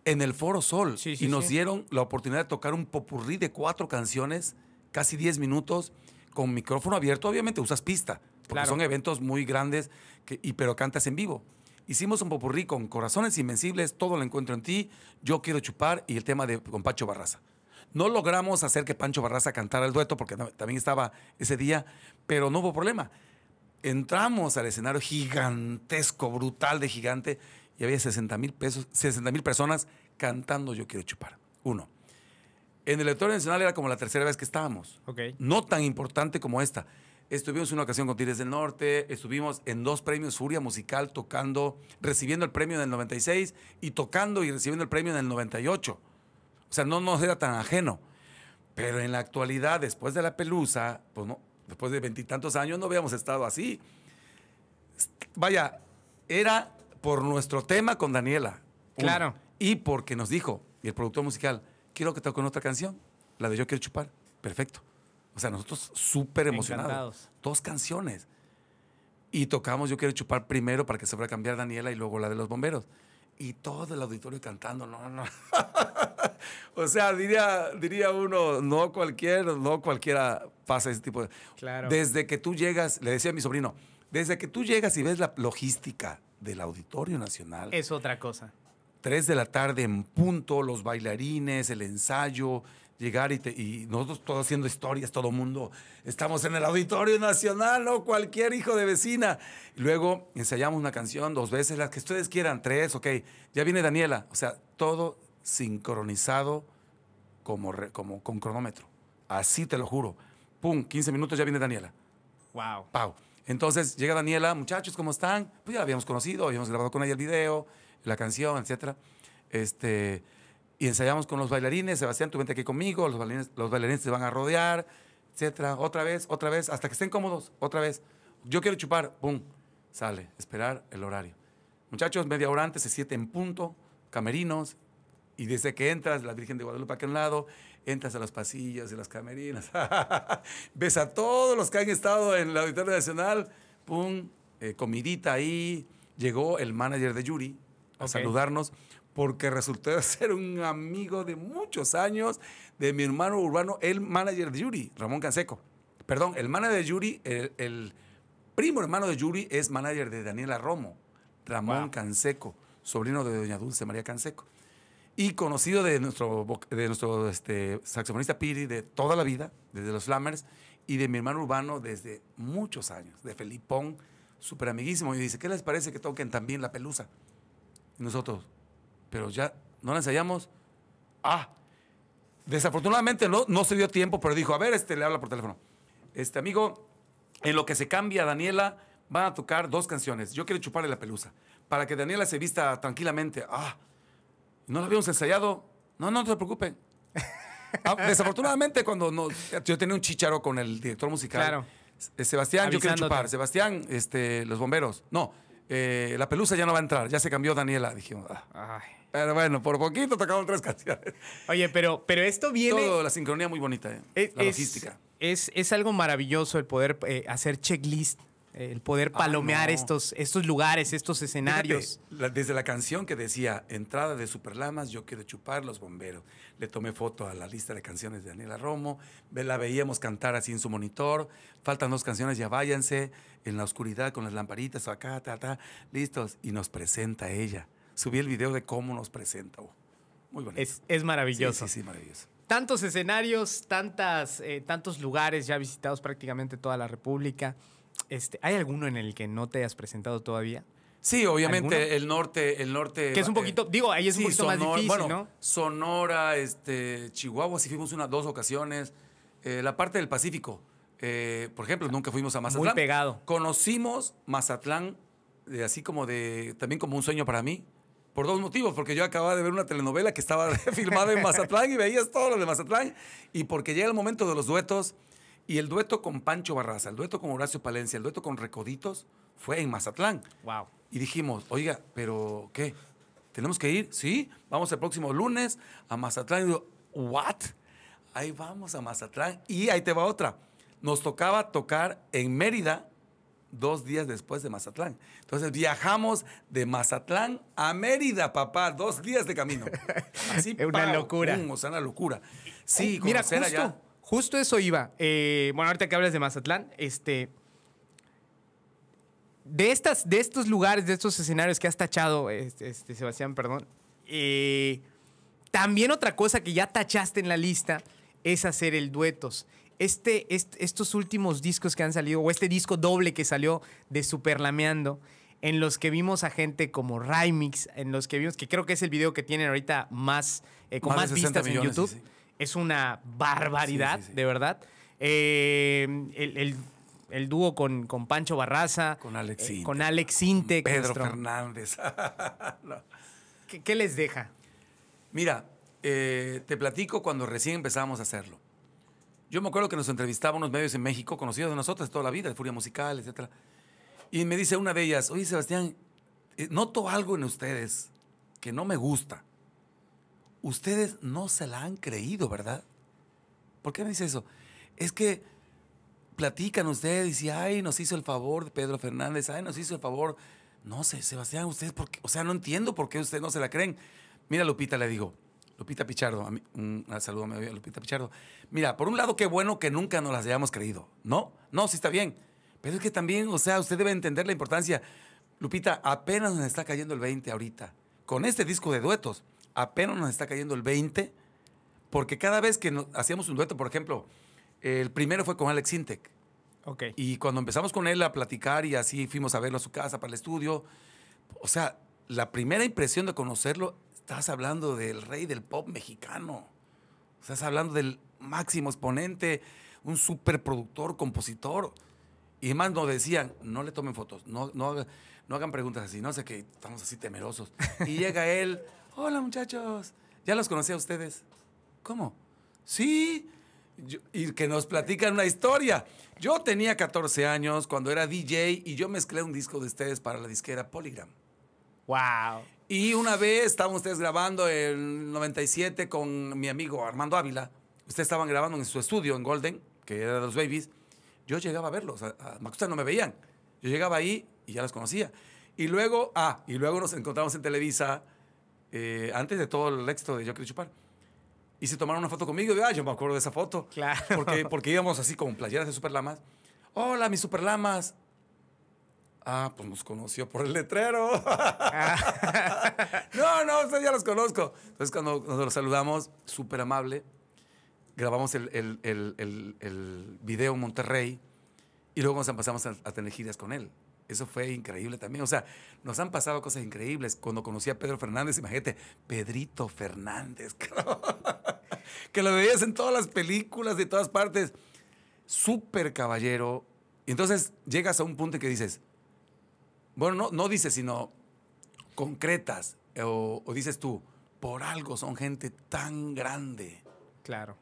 en el Foro Sol. y nos dieron la oportunidad de tocar un popurrí de cuatro canciones casi 10 minutos con micrófono abierto. Obviamente usas pista, porque son eventos muy grandes, y, pero cantas en vivo. Hicimos un popurrí con Corazones Invencibles, Todo lo encuentro en ti, Yo quiero chupar y el tema de con Pancho Barraza. No logramos hacer que Pancho Barraza cantara el dueto porque también estaba ese día, pero no hubo problema. Entramos al escenario gigantesco, brutal de gigante, y había 60 mil personas cantando Yo quiero chupar. Uno. En el Auditorio Nacional era como la tercera vez que estábamos. No tan importante como esta. Estuvimos en una ocasión con Tires del Norte, estuvimos en dos premios Furia Musical tocando, recibiendo el premio en el 96 y tocando y recibiendo el premio en el 98. O sea, no nos era tan ajeno. Pero en la actualidad, después de la pelusa, pues no, después de veintitantos años, no habíamos estado así. Vaya, era por nuestro tema con Daniela. Claro. y porque nos dijo, y el productor musical, quiero que toquen otra canción, la de Yo quiero chupar. Perfecto. O sea, nosotros súper emocionados. Dos canciones. Y tocamos Yo quiero chupar primero para que se fuera a cambiar Daniela y luego la de los bomberos. Y todo el auditorio cantando, no, no. *laughs* o sea, diría, diría uno, no cualquiera, no cualquiera pasa ese tipo de... Claro. Desde que tú llegas, le decía a mi sobrino, desde que tú llegas y ves la logística del Auditorio Nacional. Es otra cosa. 3 de la tarde en punto, los bailarines, el ensayo, llegar y, nosotros todos haciendo historias, todo mundo, estamos en el Auditorio Nacional o ¿no? cualquier hijo de vecina. luego ensayamos una canción dos veces, las que ustedes quieran, tres, ok, ya viene Daniela, o sea, todo sincronizado como, con cronómetro, así te lo juro. Pum, 15 minutos, ya viene Daniela. Wow. Pau. Entonces llega Daniela, muchachos, ¿cómo están? Pues ya habíamos conocido, habíamos grabado con ella el video la canción, etcétera. Este, y ensayamos con los bailarines, Sebastián, tú vente aquí conmigo, los bailarines, los bailarines van a rodear, etcétera. Otra vez, otra vez, hasta que estén cómodos, otra vez. Yo quiero chupar, pum, sale, esperar el horario. Muchachos, media hora antes, se siete en punto, camerinos, y desde que entras, la Virgen de Guadalupe aquí al lado, entras a las pasillas de las camerinas, *laughs* ves a todos los que han estado en la Auditorio Nacional, pum, eh, comidita ahí, llegó el manager de Yuri, a saludarnos, porque resultó ser un amigo de muchos años de mi hermano urbano, el manager de Yuri, Ramón Canseco. Perdón, el manager de Yuri, el, primo hermano de Yuri es manager de Daniela Romo, Ramón Canseco, sobrino de doña Dulce María Canseco. Y conocido de nuestro, de nuestro este, saxofonista Piri de toda la vida, desde los flammers y de mi hermano urbano desde muchos años, de Felipón, súper amiguísimo. Y dice, ¿qué les parece que toquen también la pelusa? nosotros, pero ya no la ensayamos. Ah, desafortunadamente no, no se dio tiempo, pero dijo, a ver, este le habla por teléfono. Este amigo, en lo que se cambia, Daniela, van a tocar dos canciones. Yo quiero chuparle la pelusa, para que Daniela se vista tranquilamente. Ah, no la habíamos ensayado. No, no, no se preocupen. Ah, *laughs* desafortunadamente, cuando no yo tenía un chicharo con el director musical. Claro. Sebastián, yo quiero chupar. Sebastián, este, los bomberos. No, eh, la pelusa ya no va a entrar, ya se cambió Daniela, dijimos. Ah". Pero bueno, por poquito tocamos tres *laughs* canciones. Oye, pero, pero esto viene. Todo, la sincronía muy bonita, eh, la logística. Es, algo maravilloso el poder eh, hacer checklist el poder ah, palomear estos, estos lugares, estos escenarios. desde la canción que decía, entrada de Superlamas, yo quiero chupar los bomberos. Le tomé foto a la lista de canciones de Daniela Romo, la veíamos cantar así en su monitor, faltan dos canciones, ya váyanse, en la oscuridad con las lamparitas, o acá, ta, ta, listos. Y nos presenta ella. Subí el video de cómo nos presenta. muy bonito. Es, maravilloso. sí, sí, maravilloso tantos escenarios, tantas, eh, tantos lugares ya visitados prácticamente toda la República. Este, ¿Hay alguno en el que no te has presentado todavía? Sí, obviamente, el norte, el norte. Que es un eh, poquito, digo, ahí es un poquito Sonora, más difícil, Sonora, este, Chihuahua, sí fuimos unas dos ocasiones. Eh, la parte del Pacífico, eh, por ejemplo, nunca fuimos a Mazatlán. Muy pegado. Conocimos Mazatlán, así como de, también como un sueño para mí, por dos motivos, porque yo acababa de ver una telenovela que estaba *laughs* filmada en Mazatlán y veías todo lo de Mazatlán, y porque llega el momento de los duetos y el dueto con Pancho Barraza, el dueto con Horacio Palencia, el dueto con Recoditos, fue en Mazatlán. Wow. Y dijimos, oiga, pero ¿qué? ¿Tenemos que ir? Sí, vamos el próximo lunes a Mazatlán. Y ¿what? Ahí vamos a Mazatlán. Y ahí te va otra. Nos tocaba tocar en Mérida dos días después de Mazatlán. Entonces viajamos de Mazatlán a Mérida, papá, dos días de camino. *laughs* Así, es una locura. o sea, una locura. Sí, Mira, justo, Justo eso iba. Eh, bueno, ahorita que hablas de Mazatlán, este. De, estas, de estos lugares, de estos escenarios que has tachado, este, este Sebastián, perdón. Eh, también otra cosa que ya tachaste en la lista es hacer el duetos. Este, estos últimos discos que han salido, o este disco doble que salió de Superlameando, en los que vimos a gente como Rymix, en los que vimos, que creo que es el video que tienen ahorita más, eh, con más, vistas en YouTube es una barbaridad, de verdad. Eh, el, dúo con, Pancho Barraza. Con Alex Sinte. Eh, con Alex Pedro Fernández. *laughs* ¿Qué, les deja? Mira, eh, te platico cuando recién empezamos a hacerlo. Yo me acuerdo que nos entrevistaban unos medios en México, conocidos de nosotros toda la vida, de Furia Musical, etc. Y me dice una de ellas, oye Sebastián, noto algo en ustedes que no me gusta ustedes no se la han creído, ¿verdad? ¿Por qué me dice eso? Es que platican ustedes y ay, nos hizo el favor de Pedro Fernández, ay, nos hizo el favor. No sé, Sebastián, ustedes, o sea, no entiendo por qué ustedes no se la creen. Mira, Lupita, le digo, Lupita Pichardo, a mí, un ah, saludo a Lupita Pichardo. Mira, por un lado, qué bueno que nunca nos las hayamos creído, ¿no? No, sí está bien. Pero es que también, o sea, usted debe entender la importancia. Lupita, apenas nos está cayendo el 20 ahorita. Con este disco de duetos apenas nos está cayendo el 20, porque cada vez que hacíamos un dueto, por ejemplo, el primero fue con Alex Intec. Okay. Y cuando empezamos con él a platicar y así fuimos a verlo a su casa para el estudio, o sea, la primera impresión de conocerlo, estás hablando del rey del pop mexicano. Estás hablando del máximo exponente, un superproductor, compositor. Y más nos decían, no le tomen fotos, no, no, no hagan preguntas así, no sé qué, estamos así temerosos. Y llega él hola muchachos, ya los conocía a ustedes. ¿Cómo? Sí, y que nos platican una historia. Yo tenía 14 años cuando era DJ y yo mezclé un disco de ustedes para la disquera Polygram. ¡Wow! Y una vez estaban ustedes grabando el 97 con mi amigo Armando Ávila. Ustedes estaban grabando en su estudio en Golden, que era de los Babies. Yo llegaba a verlos, a, a, no me veían. Yo llegaba ahí y ya los conocía. Y luego, ah, y luego nos encontramos en Televisa eh, antes de todo el éxito de Yo Quiero Chupar. Y se tomaron una foto conmigo y ah, yo, me acuerdo de esa foto. Claro. Porque, *laughs* porque íbamos así con playeras de Superlamas. Hola, mis Superlamas. Ah, pues nos conoció por el letrero. Ah. *laughs* no, no, ustedes ya los conozco. Entonces, cuando nos saludamos, súper amable, grabamos el, el, video en Monterrey y luego nos empezamos a, a tener giras con él. Eso fue increíble también. O sea, nos han pasado cosas increíbles. Cuando conocí a Pedro Fernández, imagínate, Pedrito Fernández, *laughs* que lo veías en todas las películas de todas partes. Súper caballero. Y entonces llegas a un punto que dices, bueno, no, dices, sino concretas. Eh, o, dices tú, por algo son gente tan grande. Claro.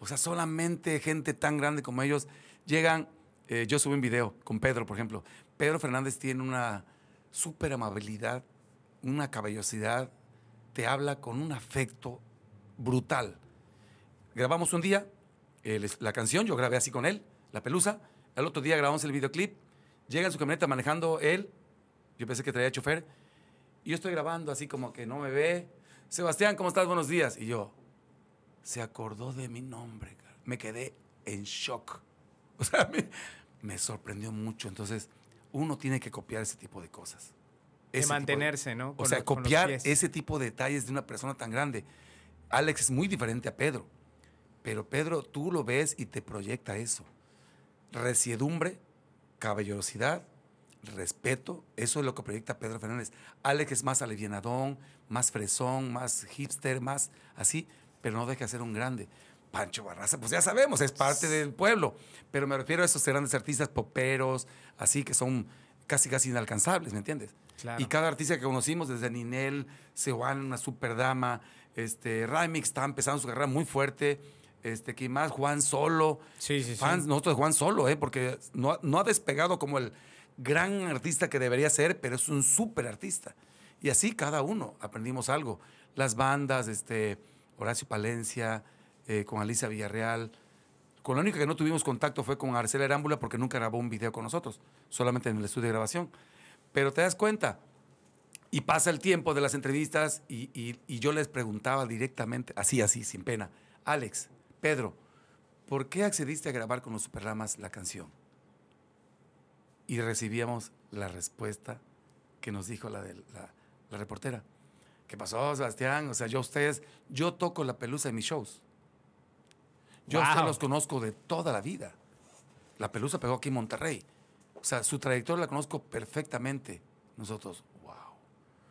O sea, solamente gente tan grande como ellos llegan. Eh, yo subí un video con Pedro, por ejemplo. Pedro Fernández tiene una súper amabilidad, una cabellosidad, te habla con un afecto brutal. Grabamos un día la canción, yo grabé así con él, La Pelusa. El otro día grabamos el videoclip. Llega en su camioneta manejando él. Yo pensé que traía chofer. Y yo estoy grabando así como que no me ve. Sebastián, ¿cómo estás? Buenos días. Y yo, se acordó de mi nombre. Me quedé en shock. *laughs* O sea, me sorprendió mucho. Entonces, uno tiene que copiar ese tipo de cosas. es de mantenerse, ¿no? o sea, copiar ese tipo de detalles de una persona tan grande. Alex es muy diferente a Pedro, pero Pedro tú lo ves y te proyecta eso. Resiedumbre, caballerosidad, respeto, eso es lo que proyecta Pedro Fernández. Alex es más alivianadón, más fresón, más hipster, más así, pero no deja de ser un grande. Pancho Barraza, pues ya sabemos, es parte del pueblo. Pero me refiero a esos grandes artistas poperos, así que son casi, casi inalcanzables, ¿me entiendes? Y cada artista que conocimos, desde Ninel, Juan una super dama, este, Raimix está empezando su carrera muy fuerte. Este, que más Juan Solo, nosotros Juan Solo, ¿eh? porque no, ha despegado como el gran artista que debería ser, pero es un superartista. artista. Y así cada uno aprendimos algo. Las bandas, este, Horacio Palencia, eh, con Alicia Villarreal. Con la única que no tuvimos contacto fue con Arcela Arámbula porque nunca grabó un video con nosotros, solamente en el estudio de grabación. Pero te das cuenta, y pasa el tiempo de las entrevistas y, yo les preguntaba directamente, así, así, sin pena, Alex, Pedro, ¿por qué accediste a grabar con los Superlamas la canción? Y recibíamos la respuesta que nos dijo la, de la, la reportera. ¿Qué pasó, Sebastián? O sea, yo a ustedes, yo toco la pelusa en mis shows. Yo los conozco de toda la vida. La pelusa pegó aquí en Monterrey. O sea, su trayectoria la conozco perfectamente. Nosotros, wow,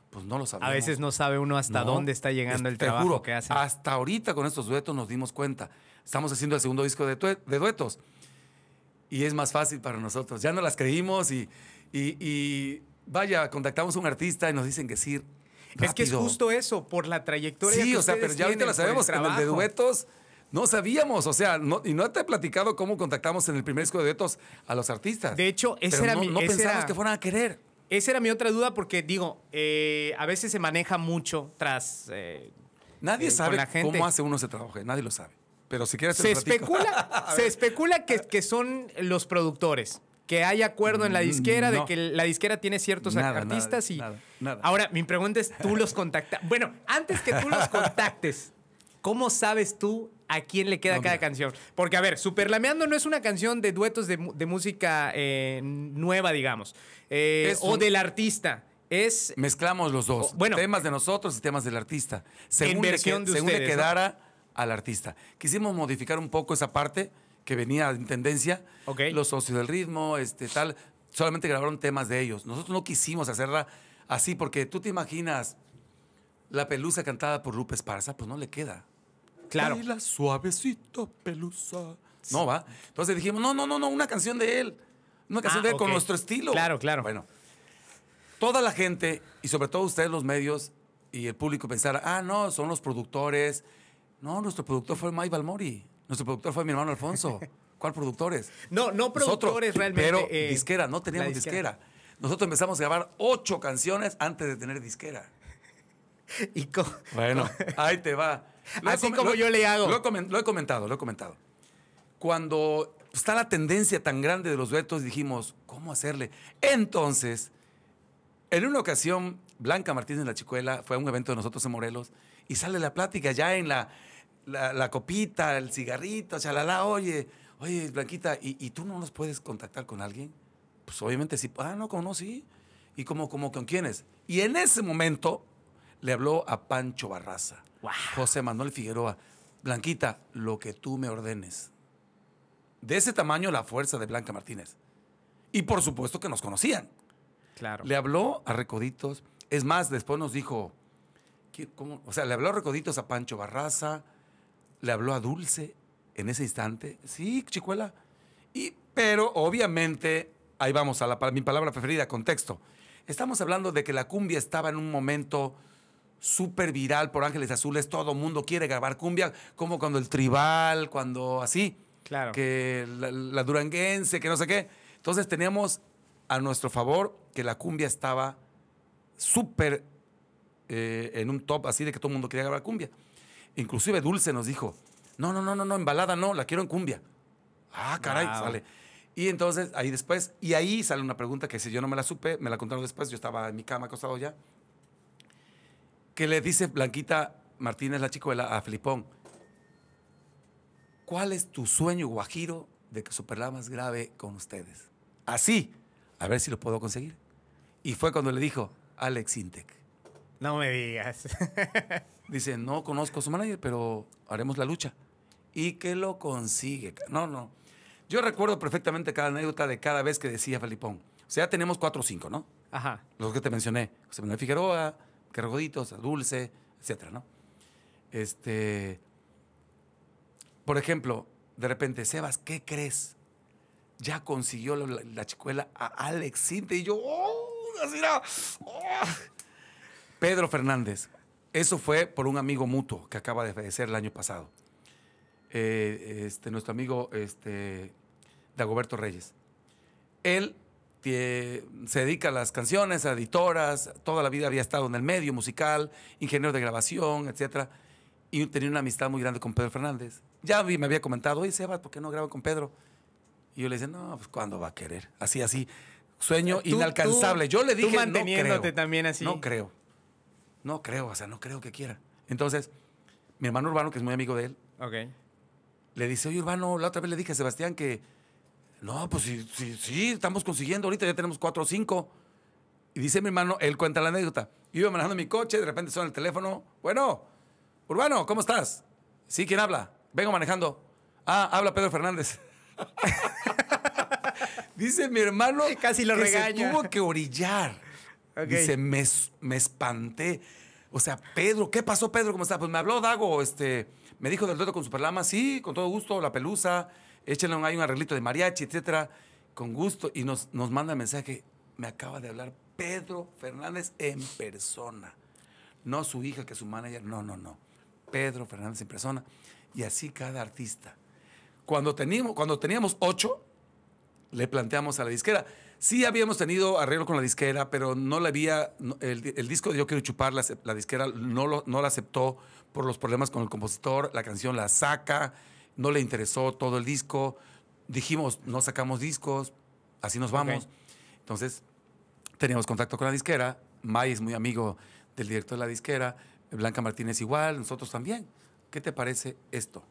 pues no lo sabemos. A veces no sabe uno hasta dónde está llegando el trabajo juro, que hace. Hasta ahorita con estos duetos nos dimos cuenta. Estamos haciendo el segundo disco de, duetos. Y es más fácil para nosotros. Ya no las creímos y, y, vaya, contactamos a un artista y nos dicen que sí. Es que es justo eso, por la trayectoria. Sí, o sea, pero ya ahorita lo sabemos, el el de duetos no sabíamos, o sea, y no te he platicado cómo contactamos en el primer disco de Detos a los artistas. De hecho, era no, mi. No que fueran a querer. Esa era mi otra duda, porque digo, eh, a veces se maneja mucho tras. Eh, nadie eh, sabe cómo hace uno ese trabajo, nadie lo sabe. Pero si quieres, se especula, *laughs* se especula que, son los productores que hay acuerdo en la mm, disquera, de que la disquera tiene ciertos artistas nada, y. Nada, Ahora, mi pregunta es: ¿tú los contactas? Bueno, antes que tú los *laughs* contactes, ¿cómo sabes tú a quién le queda cada canción. Porque, a ver, Superlameando no es una canción de duetos de, música eh, nueva, digamos, eh, o del artista. Es, Mezclamos los dos, temas de nosotros y temas del artista, según, le, según quedara al artista. Quisimos modificar un poco esa parte que venía en tendencia, los socios del ritmo, este tal, solamente grabaron temas de ellos. Nosotros no quisimos hacerla así porque tú te imaginas la pelusa cantada por Rupe Esparza, pues no le queda. Claro. la suavecito, pelusa. No, va. Entonces dijimos, no, no, no, no, una canción de él. Una canción de él ah, con nuestro estilo. Claro, claro. Bueno, toda la gente, y sobre todo ustedes los medios y el público pensara, ah, no, son los productores. No, nuestro productor fue Mike Balmori. Nuestro productor fue mi hermano Alfonso. *laughs* ¿Cuál productores? No, no productores realmente. Pero eh, disquera, no teníamos disquera. Nosotros empezamos a grabar ocho canciones antes de tener disquera. *laughs* y bueno, *laughs* ahí te va. Así como yo le hago. Lo, he comentado, lo he comentado. Cuando está la tendencia tan grande de los duetos, dijimos, ¿cómo hacerle? Entonces, en una ocasión, Blanca Martínez La Chicuela fue a un evento de nosotros en Morelos y sale la plática ya en la, copita, el cigarrito, la oye, oye, Blanquita, ¿y, tú no nos puedes contactar con alguien? Pues obviamente sí, ah, no, como no, sí. ¿Y cómo, como con quiénes? Y en ese momento le habló a Pancho Barraza. José Manuel Figueroa, Blanquita, lo que tú me ordenes. De ese tamaño la fuerza de Blanca Martínez. Y por supuesto que nos conocían. Claro. Le habló a Recoditos. Es más, después nos dijo, o sea, le habló a Recoditos a Pancho Barraza, le habló a Dulce en ese instante. Sí, chicuela. Y, pero obviamente, ahí vamos a la, mi palabra preferida, contexto. Estamos hablando de que la cumbia estaba en un momento súper viral por Ángeles Azules, todo mundo quiere grabar cumbia, como cuando el tribal, cuando así. Claro. Que la, duranguense, que no sé qué. Entonces teníamos a nuestro favor que la cumbia estaba súper eh, en un top así de que todo el mundo quería grabar cumbia. Inclusive Dulce nos dijo, no, no, no, no, no, en balada no, la quiero en cumbia. Ah, caray, sale. Y entonces ahí después, y ahí sale una pregunta que si yo no me la supe, me la contaron después, yo estaba en mi cama acostado ya, que le dice Blanquita Martínez, la chicuela, a Felipón, ¿cuál es tu sueño, Guajiro, de que Superlamas grave con ustedes? Así, a ver si lo puedo conseguir. Y fue cuando le dijo Alex Intec. No me digas. *laughs* dice, no conozco a su manager, pero haremos la lucha. Y que lo consigue. No, no. Yo recuerdo perfectamente cada anécdota de cada vez que decía Felipón. O sea, tenemos cuatro o cinco, ¿no? Ajá. Los que te mencioné. José Manuel Figueroa, cargoditos, a dulce, etcétera, ¿no? Este, por ejemplo, de repente, Sebas, ¿qué crees? Ya consiguió la, chicuela a Alex Sinte y yo, ¡oh! Así oh. Pedro Fernández. Eso fue por un amigo mutuo que acaba de fallecer el año pasado. Eh, este, nuestro amigo este, Dagoberto Reyes. Él que se dedica a las canciones, a editoras, toda la vida había estado en el medio musical, ingeniero de grabación, etc. Y tenía una amistad muy grande con Pedro Fernández. Ya me había comentado, oye, Sebas, ¿por qué no graba con Pedro? Y yo le dije, no, pues ¿cuándo va a querer? Así, así. Sueño inalcanzable. yo le dije, no creo. también así. No creo. No creo, o sea, no creo que quiera. Entonces, mi hermano Urbano, que es muy amigo de él, le dice, oye, Urbano, la otra vez le dije a Sebastián que no, pues sí, sí, estamos consiguiendo. Ahorita ya tenemos cuatro o cinco. Y dice mi hermano, él cuenta la anécdota. Yo iba manejando mi coche, de repente suena el teléfono. Bueno, Urbano, ¿cómo estás? Sí, ¿quién habla? Vengo manejando. Ah, habla Pedro Fernández. *laughs* dice mi hermano. *laughs* Casi lo que tuvo que orillar. Dice, me, espanté. O sea, Pedro, ¿qué pasó, Pedro? ¿Cómo estás? Pues me habló Dago, este, me dijo del dueto con Superlama, sí, con todo gusto, la pelusa échenle un, hay un arreglito de mariachi, etcétera, con gusto. Y nos, nos manda el mensaje, me acaba de hablar Pedro Fernández en persona. No su hija, que es su manager, no, no, no. Pedro Fernández en persona. Y así cada artista. Cuando teníamos, cuando teníamos ocho, le planteamos a la disquera. Sí habíamos tenido arreglo con la disquera, pero no la había, el, disco de Yo Quiero Chupar, la, disquera no lo, no la aceptó por los problemas con el compositor, la canción la saca, no le interesó todo el disco. Dijimos, no sacamos discos, así nos vamos. Entonces, teníamos contacto con la disquera. May es muy amigo del director de la disquera. Blanca Martínez igual, nosotros también. ¿Qué te parece esto?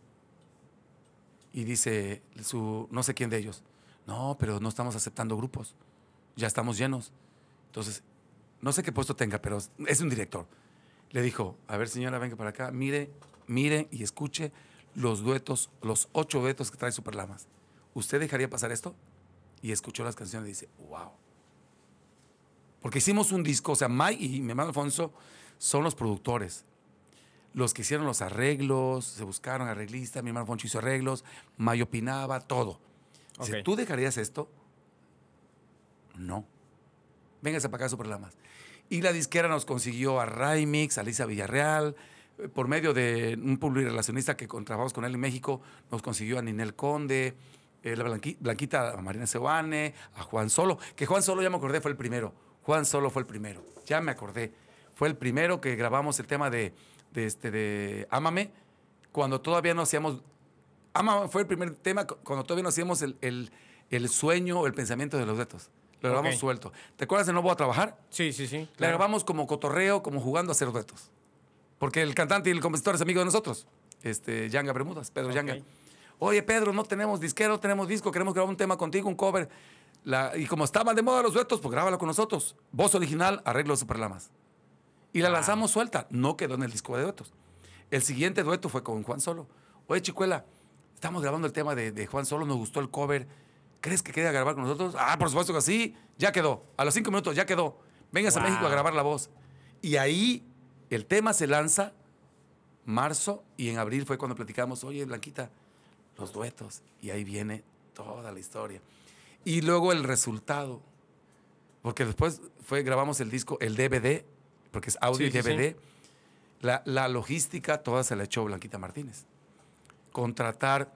Y dice su, no sé quién de ellos, no, pero no estamos aceptando grupos, ya estamos llenos. Entonces, no sé qué puesto tenga, pero es un director. Le dijo, a ver señora, venga para acá, mire, mire y escuche los duetos, los ocho duetos que trae Superlamas. ¿Usted dejaría pasar esto? Y escuchó las canciones y dice, wow. Porque hicimos un disco, o sea, Mai y mi hermano Alfonso son los productores. Los que hicieron los arreglos, se buscaron arreglistas, mi hermano Alfonso hizo arreglos, May opinaba, todo. Si ¿tú dejarías esto? No. Véngase para acá, Superlamas. Y la disquera nos consiguió a Raimix, a Lisa Villarreal, por medio de un público relacionista que trabajamos con él en México, nos consiguió a Ninel Conde, eh, la Blanquita, a Marina Sebane, a Juan Solo, que Juan Solo ya me acordé, fue el primero. Juan Solo fue el primero, ya me acordé. Fue el primero que grabamos el tema de, este, de Ámame, cuando todavía no hacíamos. Amame fue el primer tema cuando todavía no hacíamos el, el, sueño o el pensamiento de los retos. Lo grabamos suelto. ¿Te acuerdas de No Voy a Trabajar? Sí, sí, sí. Lo grabamos como cotorreo, como jugando a hacer retos. Porque el cantante y el compositor es amigo de nosotros, este, Yanga Bermudas, Pedro Yanga. Oye, Pedro, no tenemos disquero, tenemos disco, queremos grabar un tema contigo, un cover. y como estaban de moda los duetos, pues grábalo con nosotros. Voz original, arreglo de Superlamas. Y la lanzamos suelta. No quedó en el disco de duetos. El siguiente dueto fue con Juan Solo. Oye, Chicuela, estamos grabando el tema de, Juan Solo, nos gustó el cover. ¿Crees que quede a grabar con nosotros? Ah, por supuesto que sí. Ya quedó. A los cinco minutos ya quedó. Vengas a México a grabar la voz. Y ahí el tema se lanza marzo y en abril fue cuando platicamos, oye, Blanquita, los duetos. Y ahí viene toda la historia. Y luego el resultado, porque después fue, grabamos el disco, el DVD, porque es audio y DVD. La, logística toda se la echó Blanquita Martínez. Contratar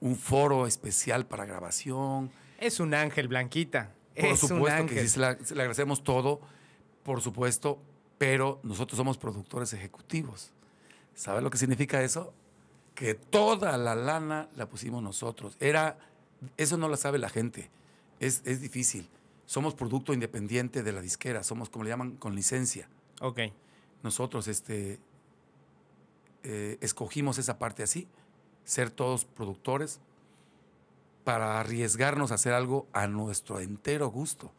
un foro especial para grabación. Es un ángel, Blanquita. es un ángel. que agradecemos todo, por supuesto, pero nosotros somos productores ejecutivos. ¿Sabes lo que significa eso? Que toda la lana la pusimos nosotros. Era, eso no la sabe la gente. Es, difícil. Somos producto independiente de la disquera. Somos, como le llaman, con licencia. Ok. Nosotros este, eh, escogimos esa parte así, ser todos productores, para arriesgarnos a hacer algo a nuestro entero gusto.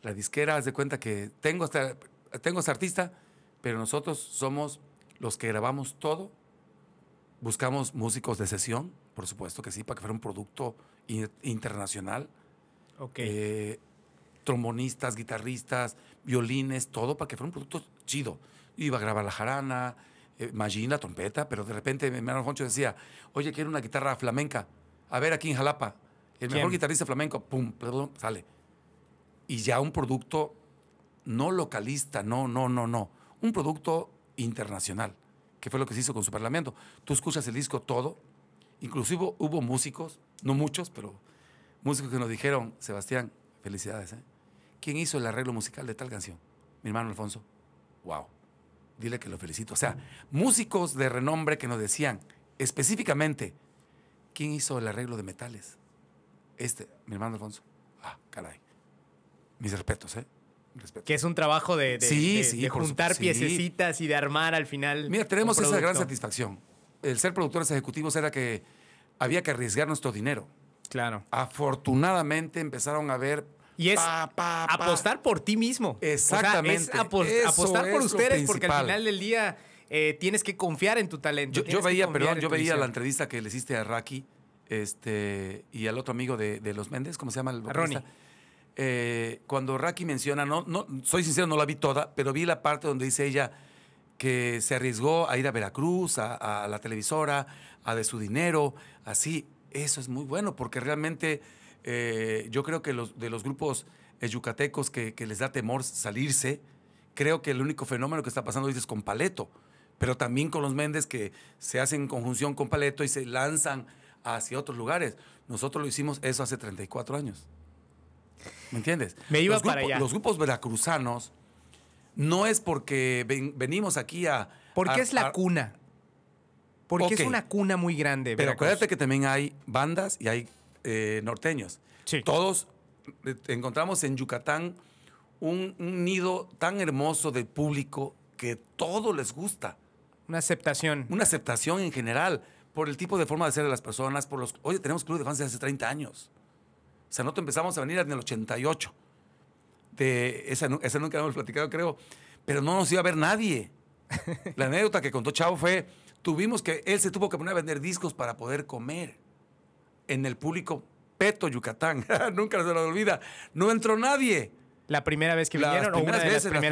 La disquera, haz de cuenta que tengo hasta tengo ese artista, pero nosotros somos los que grabamos todo. Buscamos músicos de sesión, por supuesto que sí, para que fuera un producto internacional. Ok. Eh, trombonistas, guitarristas, violines, todo para que fuera un producto chido. iba a grabar la jarana, eh, la trompeta, pero de repente me hermano decía, oye, quiero una guitarra flamenca. A ver, aquí en Jalapa, el mejor guitarrista flamenco, pum, perdón, sale. Y ya un producto no localista, no, no, no, no. Un producto internacional, que fue lo que se hizo con su parlamento. Tú escuchas el disco todo, inclusive hubo músicos, no muchos, pero músicos que nos dijeron, Sebastián, felicidades, ¿eh? ¿quién hizo el arreglo musical de tal canción? Mi hermano Alfonso. Wow. Dile que lo felicito. O sea, músicos de renombre que nos decían específicamente, ¿quién hizo el arreglo de metales? Este, mi hermano Alfonso. Ah, caray. Mis respetos, ¿eh? Que es un trabajo de, juntar piecitas y de armar al final. Mira, tenemos esa gran satisfacción. El ser productores ejecutivos era que había que arriesgar nuestro dinero. Claro. Afortunadamente empezaron a ver y es apostar por ti mismo. Exactamente. apostar por ustedes, porque al final del día eh, tienes que confiar en tu talento. Yo, veía, perdón, yo veía la entrevista que le hiciste a Raki este, y al otro amigo de, los Méndez, ¿cómo se llama el Ronnie. Eh, cuando Raki menciona, no, no, soy sincero, no la vi toda, pero vi la parte donde dice ella que se arriesgó a ir a Veracruz, a, la televisora, a de su dinero, así. Eso es muy bueno, porque realmente eh, yo creo que los, de los grupos yucatecos que, que, les da temor salirse, creo que el único fenómeno que está pasando es con Paleto, pero también con los Méndez que se hacen en conjunción con Paleto y se lanzan hacia otros lugares. Nosotros lo hicimos eso hace 34 años. ¿Me entiendes? Me iba los para grupos, Los grupos veracruzanos no es porque venimos aquí a. Porque es la cuna. Porque es una cuna muy grande. Pero acuérdate que también hay bandas y hay eh, norteños. Todos eh, encontramos en Yucatán un, nido tan hermoso de público que todo les gusta. Una aceptación. Una aceptación en general por el tipo de forma de ser de las personas, por los... Oye, tenemos club de fans desde hace 30 años. O sea, nosotros empezamos a venir en el 88. De, esa, nunca hemos platicado, creo. Pero no nos iba a ver nadie. *laughs* La anécdota que contó Chavo fue, tuvimos que, él se tuvo que poner a vender discos para poder comer en el público Peto, Yucatán. *laughs* nunca se lo olvida. No entró nadie. ¿La primera vez que vinieron o las primeras,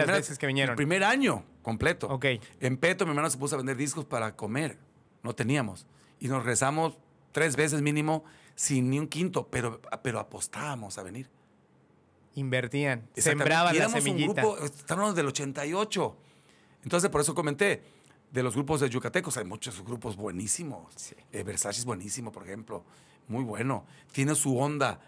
veces que vinieron? El primer año completo. En Peto, mi hermano se puso a vender discos para comer. No teníamos. Y nos rezamos tres veces mínimo sin ni un quinto, pero, pero apostábamos a venir. Invertían, sembraban la semillita. un grupo, estábamos del 88. Entonces, por eso comenté, de los grupos de yucatecos, hay muchos grupos buenísimos. Eh, Versace es buenísimo, por ejemplo. Muy bueno. Tiene su onda.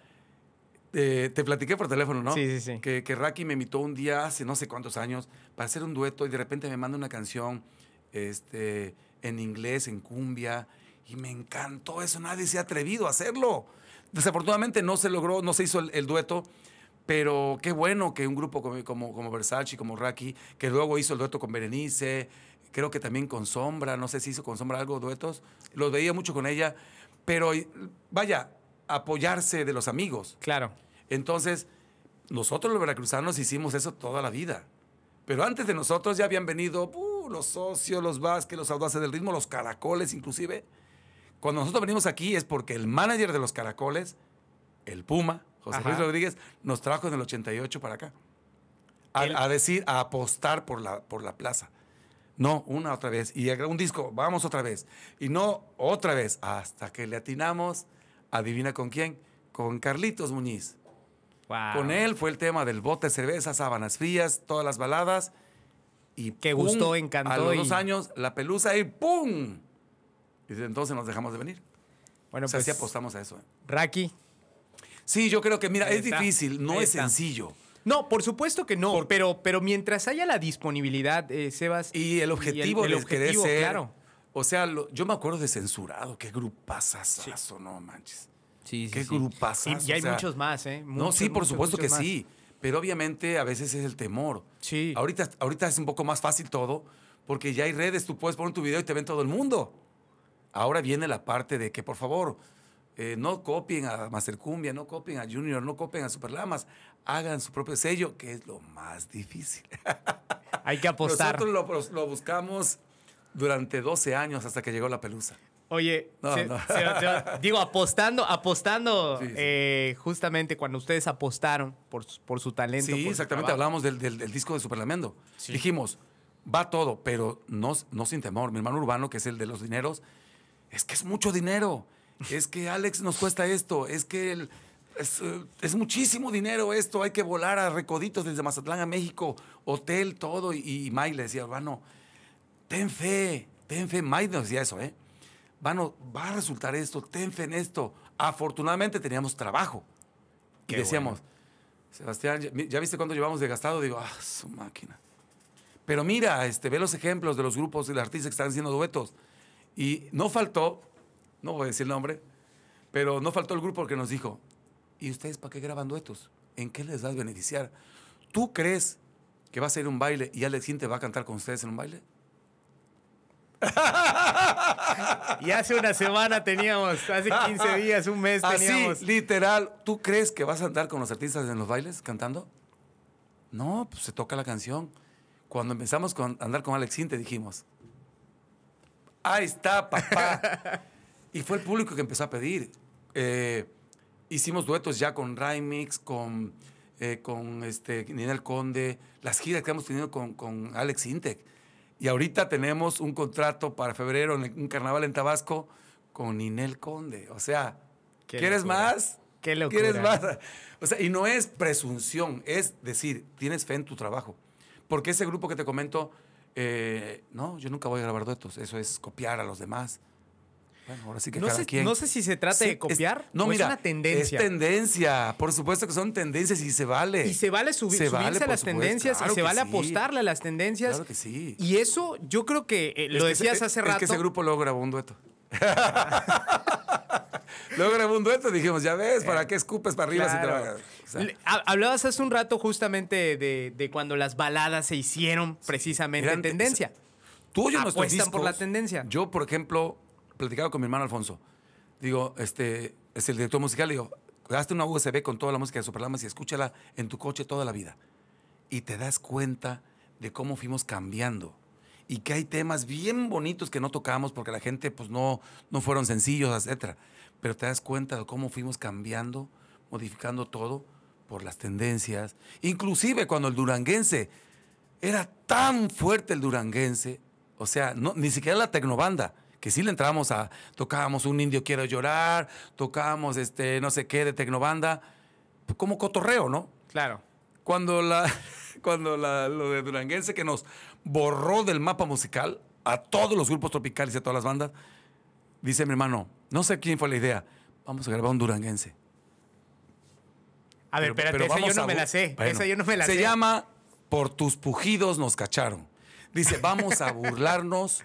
Eh, te platiqué por teléfono, ¿no? Sí, sí, sí. Que, Raki me invitó un día hace no sé cuántos años para hacer un dueto y de repente me manda una canción este, en inglés, en cumbia. Y me encantó eso, nadie se ha atrevido a hacerlo. Desafortunadamente no se logró, no se hizo el, dueto, pero qué bueno que un grupo como, como, como, Versace, como Raki, que luego hizo el dueto con Berenice, creo que también con Sombra, no sé si hizo con Sombra algo duetos, los veía mucho con ella, pero vaya, apoyarse de los amigos. Claro. Entonces, nosotros los veracruzanos hicimos eso toda la vida. Pero antes de nosotros ya habían venido uh, los socios, los Vázquez, los audaces del ritmo, los caracoles inclusive. Cuando nosotros venimos aquí es porque el manager de los Caracoles, el Puma, José Luis Rodríguez, nos trajo en el 88 para acá. A, decir, a apostar por la, por la plaza. No, una otra vez. Y un disco, vamos otra vez. Y no, otra vez. Hasta que le atinamos, adivina con quién, con Carlitos Muñiz. Con él fue el tema del bote de cerveza, sábanas frías, todas las baladas. Y que gustó, encantó. A los años, la pelusa y ¡pum! entonces nos dejamos de venir. Bueno, o sea, sí pues, apostamos a eso. ¿eh? Raki. Sí, yo creo que, mira, es difícil, no es sencillo. No, por supuesto que no, pero, pero mientras haya la disponibilidad, eh, Sebas. Y el objetivo, y el, objetivo claro. O sea, yo me acuerdo de Censurado, qué grupo sí. no manches. Sí, sí, qué Grupazazo, y, hay muchos más, ¿eh? no, sí, por supuesto que sí, pero obviamente a veces es el temor. Sí. Ahorita, ahorita es un poco más fácil todo, porque ya hay redes, tú puedes poner tu video y te ven todo el mundo. Ahora viene la parte de que, por favor, eh, no copien a Cumbia, no copien a Junior, no copien a Superlamas, hagan su propio sello, que es lo más difícil. *laughs* Hay que apostar. Nosotros lo, buscamos durante 12 años hasta que llegó la pelusa. Oye, *laughs* digo, apostando, apostando eh, justamente cuando ustedes apostaron por, por su talento. Sí, exactamente, hablamos del, disco de Superlamendo. Dijimos, va todo, pero no, no sin temor. Mi hermano Urbano, que es el de los dineros, es que es mucho dinero, es que Alex nos cuesta esto, es que eh, es, muchísimo dinero esto, hay que volar a Recoditos desde Mazatlán a México, hotel, todo. Y, y May le decía, hermano, ten fe, ten fe. May nos decía eso, ¿eh? va a resultar esto, ten fe en esto. Afortunadamente teníamos trabajo. y decíamos, Sebastián, ¿ya, viste cuánto llevamos de gastado? Digo, ah, su máquina. Pero mira, este, ve los ejemplos de los grupos y los artistas que están haciendo duetos. Y no faltó, no voy a decir el nombre, pero no faltó el grupo que nos dijo, ¿y ustedes para qué graban duetos? ¿En qué les vas a beneficiar? ¿Tú crees que va a ser un baile y Alex Sinte va a cantar con ustedes en un baile? *laughs* y hace una semana teníamos, hace 15 días, un mes teníamos. Así, literal, ¿tú crees que vas a andar con los artistas en los bailes cantando? No, pues se toca la canción. Cuando empezamos con andar con Alex Sinte dijimos, ahí está, papá. y fue el público que empezó a pedir. Eh, hicimos duetos ya con Rymix, con, eh, con este, Ninel Conde, las giras que hemos tenido con, con Alex Intec. Y ahorita tenemos un contrato para febrero en un carnaval en Tabasco con Ninel Conde. O sea, ¿quieres más? Qué locura. ¿Quieres más? O sea, y no es presunción, es decir, tienes fe en tu trabajo. Porque ese grupo que te comento eh, no, yo nunca voy a grabar duetos, eso es copiar a los demás. Bueno, ahora sí que no cada No sé si se trata de copiar. no, mira, es una tendencia. Es tendencia. Por supuesto que son tendencias y se vale. Y se vale subirse a las tendencias y se vale apostarle a las tendencias. Claro que sí. Y eso yo creo que eh, lo decías hace rato. Es que ese grupo luego grabó un dueto. *laughs* *laughs* Luego grabó un dueto y dijimos, ya ves, ¿para eh, qué escupes para arriba si te Hablabas hace un rato justamente de, de, cuando las baladas se hicieron precisamente en tendencia. Tú oyes nuestros discos. por la tendencia. Yo, por ejemplo, platicaba con mi hermano Alfonso. Digo, este, es el director musical, digo, hazte una USB con toda la música de programa y escúchala en tu coche toda la vida. Y te das cuenta de cómo fuimos cambiando y que hay temas bien bonitos que no tocamos porque la gente pues no, no fueron sencillos, etcétera pero te das cuenta de cómo fuimos cambiando, modificando todo por las tendencias. Inclusive cuando el duranguense era tan fuerte el duranguense, o sea, ni siquiera la tecnobanda, que sí le entrábamos a, tocábamos Un Indio Quiero Llorar, tocábamos este, no sé qué de tecnobanda, como cotorreo, ¿no? Claro. Cuando, la, *laughs* cuando lo de duranguense que nos borró del mapa musical a todos los grupos tropicales y a todas las bandas, dice mi hermano, no sé quién fue la idea, vamos a grabar un duranguense. A ver, espérate, esa yo no me la sé. esa yo no me la sé. Se llama Por tus pujidos nos cacharon. Dice, vamos a burlarnos,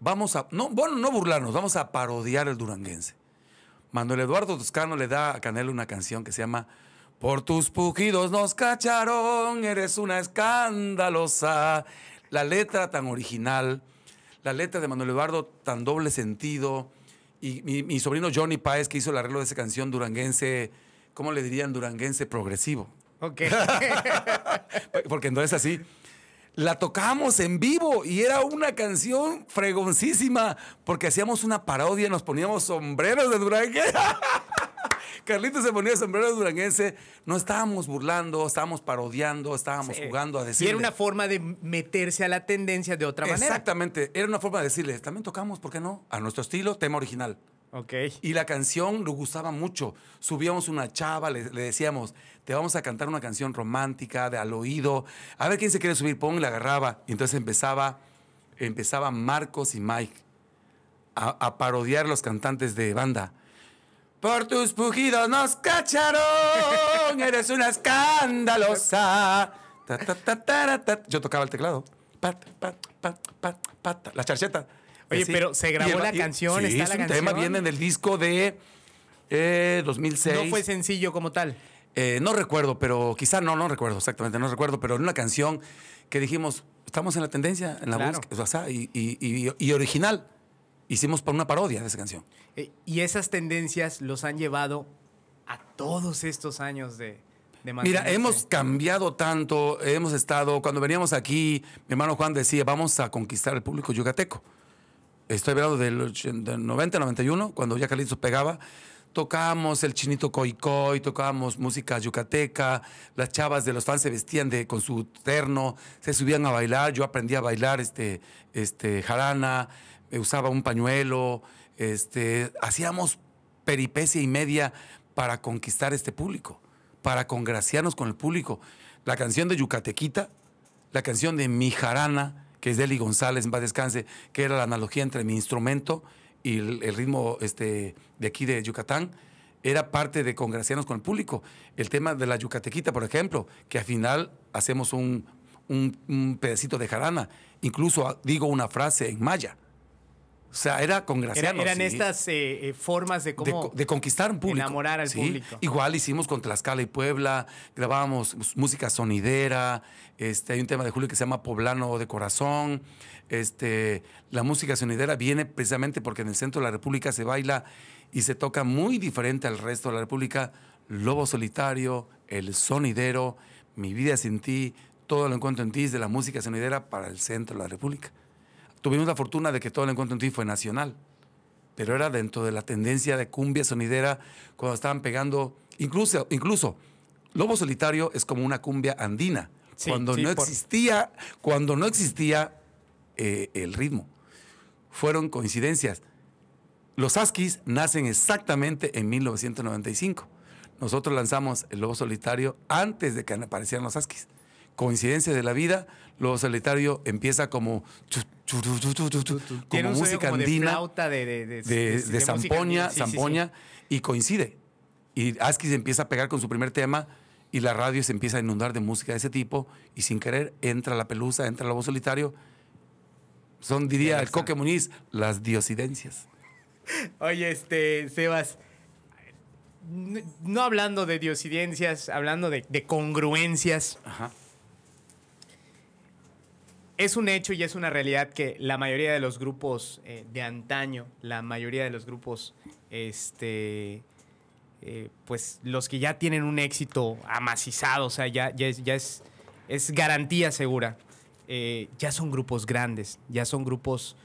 vamos a, no, bueno, no burlarnos, vamos a parodiar el duranguense. Manuel Eduardo Toscano le da a Canelo una canción que se llama Por tus pujidos nos cacharon, eres una escandalosa. La letra tan original, la letra de Manuel Eduardo tan doble sentido. Y mi, sobrino Johnny Páez, que hizo el arreglo de esa canción duranguense, ¿cómo le dirían duranguense progresivo? Ok. *laughs* Porque no es así. La tocamos en vivo y era una canción fregoncísima porque hacíamos una parodia, nos poníamos sombreros de duranguense. *laughs* Carlitos se ponía sombrero duranguense. No estábamos burlando, estábamos parodiando, estábamos jugando a decir. Y era una forma de meterse a la tendencia de otra manera. Exactamente. Era una forma de decirle, también tocamos, ¿por qué no? A nuestro estilo, tema original. ok Y la canción lo gustaba mucho. Subíamos una chava, le, decíamos, te vamos a cantar una canción romántica, de al oído. A ver quién se quiere subir, pon, y la agarraba. Y entonces empezaba, Marcos y Mike a, a parodiar los cantantes de banda. Por tus pujidos nos cacharon, eres una escandalosa. Yo tocaba el teclado. Pat, pat, pat, pat, pat, la charcheta. Oye, pero se grabó la canción, sí, está es un tema, viene del disco de 2006. Eh, no fue sencillo como tal. Eh, no recuerdo, pero quizá no, no recuerdo exactamente, no recuerdo, pero en una canción que dijimos, estamos en la tendencia, en la claro. y, y original hicimos para una parodia de esa canción. Eh, y esas tendencias los han llevado a todos estos años de... de Mira, hemos cambiado tanto, hemos estado, cuando veníamos aquí, mi hermano Juan decía, vamos a conquistar el público yucateco. Estoy hablando del, 90, 91, cuando ya Calixto pegaba tocábamos el chinito y tocábamos música yucateca, las chavas de los fans se vestían de, con su terno, se subían a bailar, yo aprendí a bailar este, este, jarana, eh, usaba un pañuelo, este, hacíamos peripecia y media para conquistar este público, para congraciarnos con el público. La canción de Yucatequita, la canción de Mi Jarana, que es de Eli González, va descanse, que era la analogía entre mi instrumento y el, ritmo este, de aquí de Yucatán, era parte de congraciarnos con el público. El tema de la Yucatequita, por ejemplo, que al final hacemos un, un pedacito de jarana, incluso ah, digo una frase en maya o sea, era con eran estas eh, eh, formas de cómo. De, conquistar un público. Enamorar al público. Igual hicimos con Tlaxcala y Puebla, grabábamos música sonidera, este, hay un tema de Julio que se llama Poblano de Corazón. Este, la música sonidera viene precisamente porque en el centro de la República se baila y se toca muy diferente al resto de la República. Lobo Solitario, El Sonidero, Mi Vida Sin Ti, todo lo encuentro en ti es de la música sonidera para el centro de la República. Tuvimos la fortuna de que todo el encuentro en ti fue nacional, pero era dentro de la tendencia de cumbia sonidera cuando estaban pegando, incluso, incluso Lobo Solitario es como una cumbia andina, cuando, no existía, cuando no existía eh, el ritmo. Fueron coincidencias. Los Askis nacen exactamente en 1995. Nosotros lanzamos El Lobo Solitario antes de que aparecieran los Askis. Coincidencia de la vida, Lobo solitario empieza como, como música andina, de, de, y coincide. Y Aski se empieza a pegar con su primer tema y la radio se empieza a inundar de música de ese tipo y sin querer entra la pelusa, entra la voz solitario. Son, diría el Coque Muniz, las diosidencias. Oye, este, Sebas, no hablando de diosidencias, hablando de, de congruencias. Ajá es un hecho y es una realidad que la mayoría de los grupos eh, de antaño, la mayoría de los grupos, este, eh, pues los que ya tienen un éxito amacizado, o sea, ya, es, ya es, es, garantía segura, eh, ya son grupos grandes, ya son grupos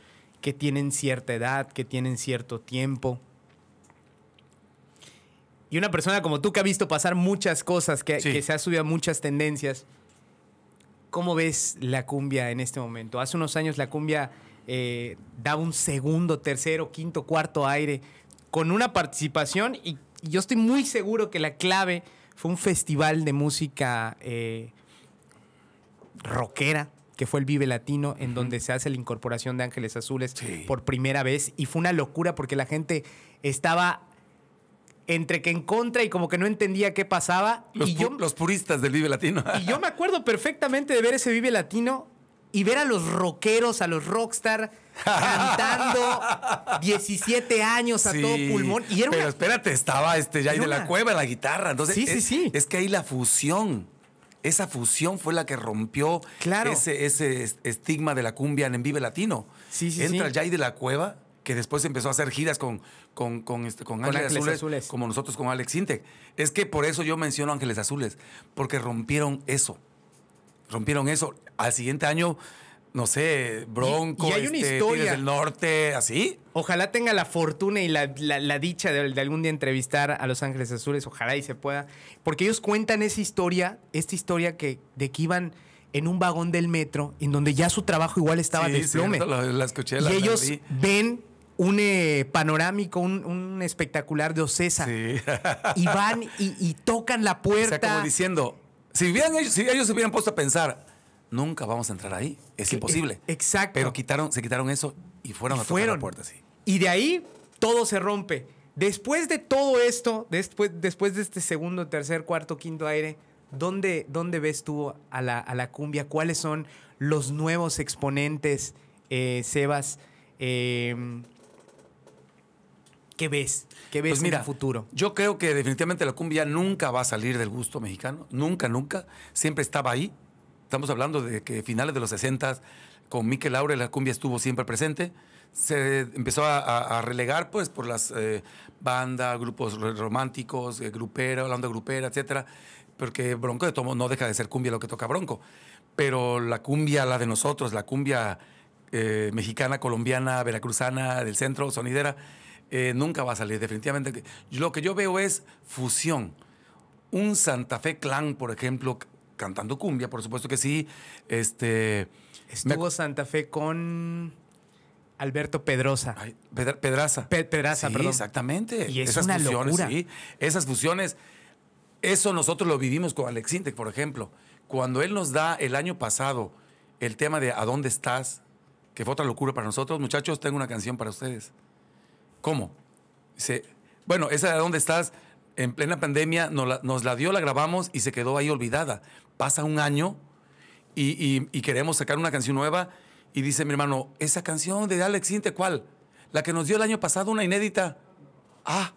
que tienen cierta edad, que tienen cierto tiempo. Y una persona como tú que ha visto pasar muchas cosas, que, que se ha subido a muchas tendencias, ¿Cómo ves la cumbia en este momento? Hace unos años la cumbia eh, daba un segundo, tercero, quinto, cuarto aire con una participación y yo estoy muy seguro que la clave fue un festival de música eh, rockera que fue el Vive Latino, en donde se hace la incorporación de Ángeles Azules por primera vez. Y fue una locura porque la gente estaba entre que en contra y como que no entendía qué pasaba. Los, y yo, los puristas del Vive Latino. *laughs* y yo me acuerdo perfectamente de ver ese Vive Latino y ver a los rockeros, a los rockstar cantando 17 *laughs* años a todo pulmón. Y pero espérate, estaba este Jay de la Cueva Cueva, la guitarra. Entonces, sí, es, sí, sí. Es que ahí la fusión. Esa fusión fue la que rompió claro. ese, ese, estigma de la cumbia en Vive Latino. Sí, sí, Entra ya Jay de la Cueva, que después empezó a hacer giras con, este, con, con, ángeles, azules, como nosotros con Alex Intec. Es que por eso yo menciono Ángeles Azules, porque rompieron eso. Rompieron eso. Al siguiente año, no sé, Bronco, este, historia. del Norte, así. Ojalá tenga la fortuna y la, dicha de, algún día entrevistar a Los Ángeles Azules, ojalá y se pueda. Porque ellos cuentan esa historia, esta historia que, de que iban en un vagón del metro, en donde ya su trabajo igual estaba de desplome. *laughs* y ellos ven un eh, panorámico, un, espectacular de Ocesa. Sí. y van y, tocan la puerta. O sea, como diciendo, si, ellos, si ellos se hubieran puesto a pensar, nunca vamos a entrar ahí, es eh, imposible. exacto. Pero quitaron, se quitaron eso y fueron a tocar la puerta, sí. Y de ahí todo se rompe. Después de todo esto, después, después de este segundo, tercer, cuarto, quinto aire, ¿dónde, dónde ves tú a la, a la cumbia? ¿Cuáles son los nuevos exponentes, eh, Sebas? Eh, ¿Qué ves? ¿Qué ves pues mira, en el futuro? Yo creo que definitivamente la cumbia nunca va a salir del gusto mexicano. Nunca, nunca. Siempre estaba ahí. Estamos hablando de que finales de los 60 con Mike Laure la cumbia estuvo siempre presente. Se empezó a, relegar pues por las eh, bandas, grupos románticos, eh, grupera, la onda grupera, etcétera. Porque Bronco de Tomo no deja de ser cumbia lo que toca Bronco. Pero la cumbia, la de nosotros, la cumbia eh, mexicana, colombiana, veracruzana, del centro, sonidera, eh, nunca va a salir. Definitivamente, lo que yo veo es fusión. Un Santa Fe Clan, por ejemplo, cantando cumbia, por supuesto que sí. Este, Estuvo Santa Fe con Alberto Pedrosa. Ay, Pedraza. sí, perdón. Exactamente. Y es Esas fusiones, Sí. Esas fusiones, eso nosotros lo vivimos con Alex Intec, por ejemplo. Cuando él nos da el año pasado el tema de ¿A dónde estás? que fue otra locura para nosotros. Muchachos, tengo una canción para ustedes. ¿Cómo? Dice, bueno, esa de dónde estás, en plena pandemia nos la, dio, la grabamos y se quedó ahí olvidada. Pasa un año y, queremos sacar una canción nueva y dice mi hermano, esa canción de Alex Inte, ¿cuál? La que nos dio el año pasado, una inédita. Ah,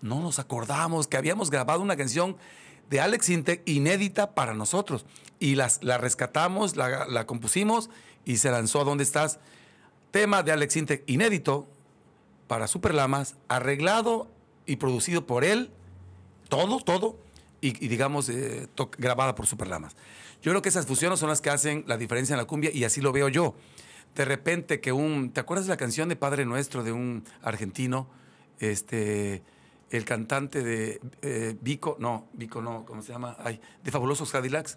no nos acordamos que habíamos grabado una canción de Alex Intec inédita para nosotros. Y la rescatamos, la, compusimos y se lanzó a ¿Dónde estás? Tema de Alex Intec inédito, para Superlamas, arreglado y producido por él, todo, todo, y, digamos, eh, grabada por Superlamas. Yo creo que esas fusiones son las que hacen la diferencia en la cumbia y así lo veo yo. De repente que un, ¿te acuerdas de la canción de Padre Nuestro de un argentino? Este, el cantante de eh, Vico, no, Vico no, ¿cómo se llama? de Fabulosos Cadillacs.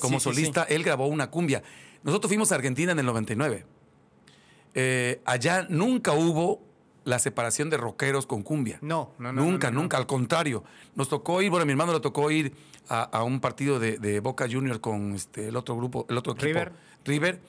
Como solista, él grabó una cumbia. Nosotros fuimos a Argentina en el 99. Eh, allá nunca hubo la separación de rockeros con cumbia. No, no, no. Nunca, nunca, al contrario. Nos tocó ir, bueno, mi hermano le tocó ir a, un partido de, Boca Junior con este, el otro grupo, el otro equipo. River. River.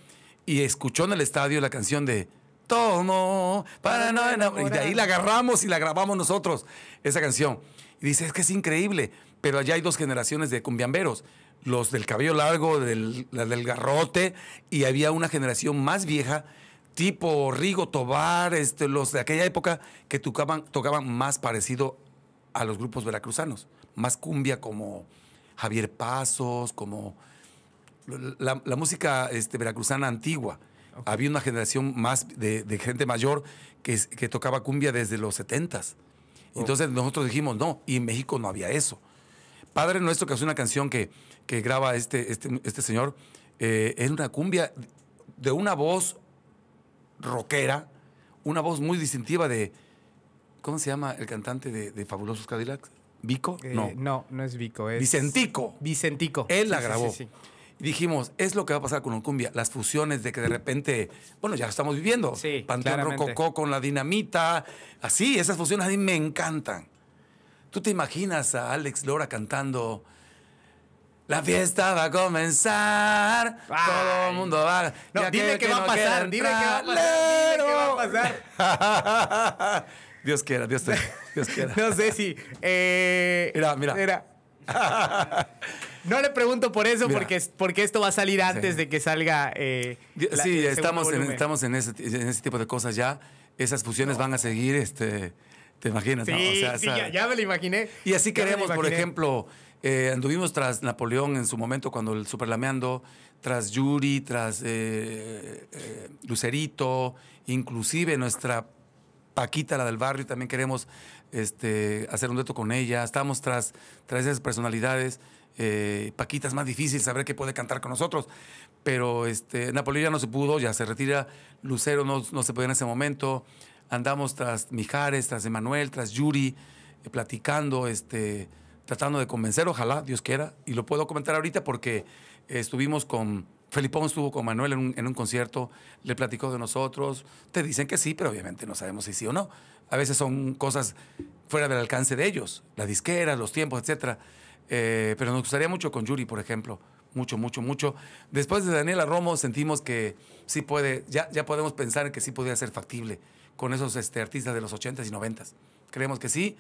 Y escuchó en el estadio la canción de Tomo, para no Y de ahí la agarramos y la grabamos nosotros, esa canción. Y dice, es que es increíble, pero allá hay dos generaciones de cumbiamberos los del cabello largo, del, del garrote, y había una generación más vieja tipo Rigo Tobar, este, los de aquella época que tocaban, tocaban más parecido a los grupos veracruzanos, más cumbia como Javier Pasos, como la, música este, veracruzana antigua. Había una generación más de, gente mayor que, tocaba cumbia desde los 70s. Entonces nosotros dijimos, no, y en México no había eso. Padre Nuestro, que es una canción que, graba este, este, este señor, es eh, una cumbia de una voz rockera, una voz muy distintiva de. ¿Cómo se llama el cantante de, Fabulosos Cadillacs? ¿Vico? Eh, no. No, no es Vico, es. Vicentico. Vicentico. Él la grabó. dijimos, es lo que va a pasar con cumbia las fusiones de que de repente, bueno, ya estamos viviendo. Sí, Panteón con la dinamita, así, esas fusiones a mí me encantan. ¿Tú te imaginas a Alex Lora cantando la fiesta va a comenzar. Todo el mundo va. No, dime qué va, a pasar. Dime qué va a pasar. Dime qué va a pasar. *laughs* Dios quiera, Dios, te, Dios quiera. *laughs* no sé si. Eh, mira, mira. *laughs* no le pregunto por eso, porque, porque esto va a salir antes de que salga. Eh, sí, estamos, en, estamos en ese, tipo de cosas ya. Esas fusiones van a seguir, este, ¿te imaginas? Sí, no? ya, me lo imaginé. Y así queremos, por ejemplo. Eh, anduvimos tras Napoleón en su momento, cuando el Superlameando, tras Yuri, tras eh, eh, Lucerito, inclusive nuestra Paquita, la del barrio, también queremos este, hacer un dueto con ella. Estamos tras, esas personalidades. Paquita es más difícil saber qué puede cantar con nosotros, pero este, Napoleón ya no se pudo, ya se retira. Lucero no, se podía en ese momento. Andamos tras Mijares, tras Emanuel, tras Yuri, platicando, este tratando de convencer, ojalá, Dios quiera, y lo puedo comentar ahorita porque eh, estuvimos con Felipón estuvo con Manuel en un, en un, concierto, le platicó de nosotros. Te dicen que sí, pero obviamente no sabemos si sí o no. A veces son cosas fuera del alcance de ellos, las disqueras, los tiempos, etc. Eh, pero nos gustaría mucho con Yuri, por ejemplo. Mucho, mucho, mucho. Después de Daniela Romo sentimos que sí puede, ya, ya podemos pensar que sí podría ser factible con esos este, artistas de los 80 y 90 Creemos que sí.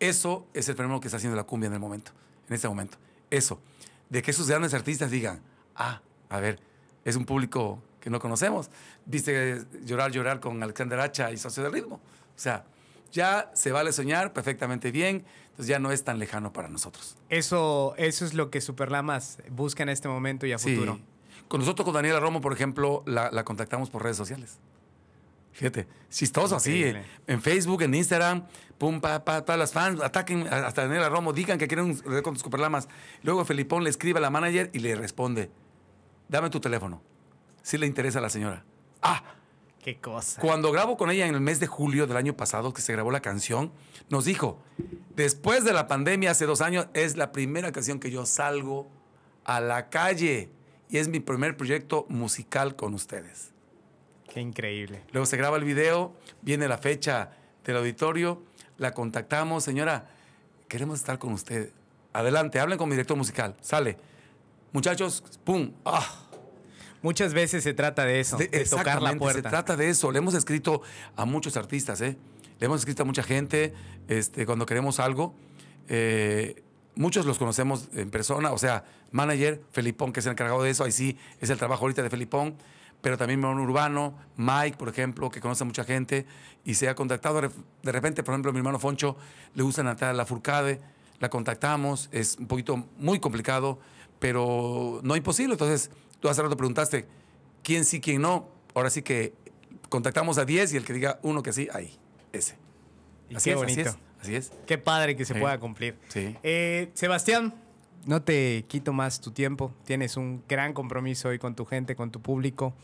Eso es el fenómeno que está haciendo la cumbia en el momento, en este momento. Eso, de que esos grandes artistas digan, ah, a ver, es un público que no conocemos. Viste llorar, llorar con Alexander Hacha y Socio del Ritmo. O sea, ya se vale soñar perfectamente bien, entonces ya no es tan lejano para nosotros. Eso, eso es lo que Superlamas busca en este momento y a sí. futuro. Con nosotros, con Daniela Romo, por ejemplo, la contactamos por redes sociales. Fíjate, chistoso así. En Facebook, en Instagram, pum, pa, pa, todas las fans, ataquen hasta Daniela Romo, digan que quieren un con tus Luego Felipón le escribe a la manager y le responde: Dame tu teléfono. Si le interesa a la señora. ¡Ah! ¡Qué cosa! Cuando grabo con ella en el mes de julio del año pasado, que se grabó la canción, nos dijo: Después de la pandemia, hace dos años, es la primera canción que yo salgo a la calle y es mi primer proyecto musical con ustedes. Qué increíble. Luego se graba el video, viene la fecha del auditorio, la contactamos, señora, queremos estar con usted. Adelante, hablen con mi director musical. Sale. Muchachos, ¡pum! Ah. Muchas veces se trata de eso, de, tocar la puerta. Se trata de eso. Le hemos escrito a muchos artistas, ¿eh? Le hemos escrito a mucha gente este, cuando queremos algo. Eh, muchos los conocemos en persona, o sea, manager, Felipón, que es el encargado de eso, ahí sí es el trabajo ahorita de Felipón pero también hermano Urbano, Mike, por ejemplo, que conoce a mucha gente y se ha contactado. De repente, por ejemplo, mi hermano Foncho le gusta Natalia La Furcade, la contactamos, es un poquito muy complicado, pero no imposible. Entonces, tú hace rato preguntaste quién sí, quién no. Ahora sí que contactamos a 10 y el que diga uno que sí, ahí, ese. así qué es, bonito. Así es, Qué padre que se pueda cumplir. Eh, Sebastián, no te quito más tu tiempo. Tienes un gran compromiso hoy con tu gente, con tu público.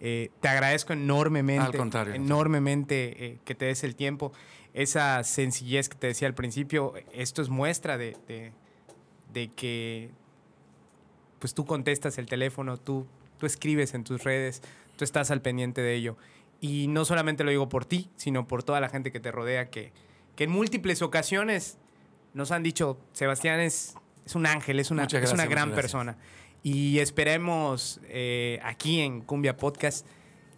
Eh, te agradezco enormemente, al contrario, enormemente eh, que te des el tiempo. Esa sencillez que te decía al principio, esto es muestra de, de que pues tú contestas el teléfono, tú, tú escribes en tus redes, tú estás al pendiente de ello. Y no solamente lo digo por ti, sino por toda la gente que te rodea, que, que en múltiples ocasiones nos han dicho, Sebastián es es un ángel, es una, una gran persona. Y esperemos eh, aquí en Cumbia Podcast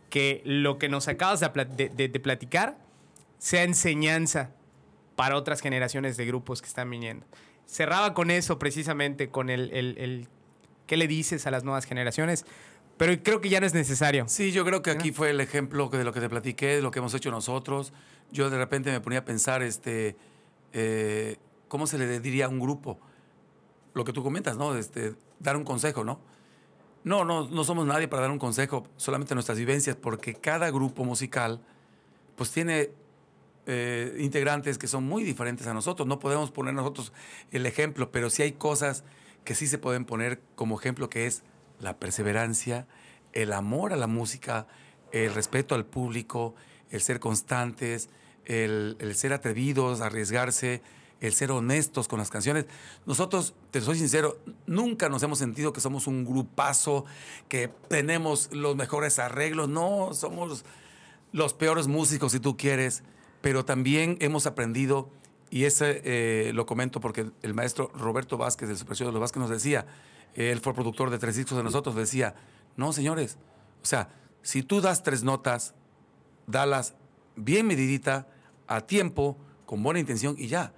que lo que nos acabas de, platicar sea enseñanza para otras generaciones de grupos que están viniendo. Cerraba con eso precisamente, con el, el, qué le dices a las nuevas generaciones, pero creo que ya no es necesario. Sí, yo creo que aquí fue el ejemplo de lo que te platiqué, de lo que hemos hecho nosotros. Yo de repente me ponía a pensar, este, eh, ¿cómo se le diría a un grupo? lo que tú comentas, ¿no? Este, dar un consejo, ¿no? No, no, no somos nadie para dar un consejo, solamente nuestras vivencias, porque cada grupo musical, pues tiene eh, integrantes que son muy diferentes a nosotros. No podemos poner nosotros el ejemplo, pero sí hay cosas que sí se pueden poner como ejemplo, que es la perseverancia, el amor a la música, el respeto al público, el ser constantes, el, el ser atrevidos, arriesgarse, el ser honestos con las canciones. Nosotros, te soy sincero, nunca nos hemos sentido que somos un grupazo, que tenemos los mejores arreglos. No, somos los peores músicos si tú quieres, pero también hemos aprendido, y ese eh, lo comento porque el maestro Roberto Vázquez, del Supercio de los Vázquez, nos decía, él fue productor de tres discos de nosotros, decía, no, señores, o sea, si tú das tres notas, dalas bien medidita, a tiempo, con buena intención y ya.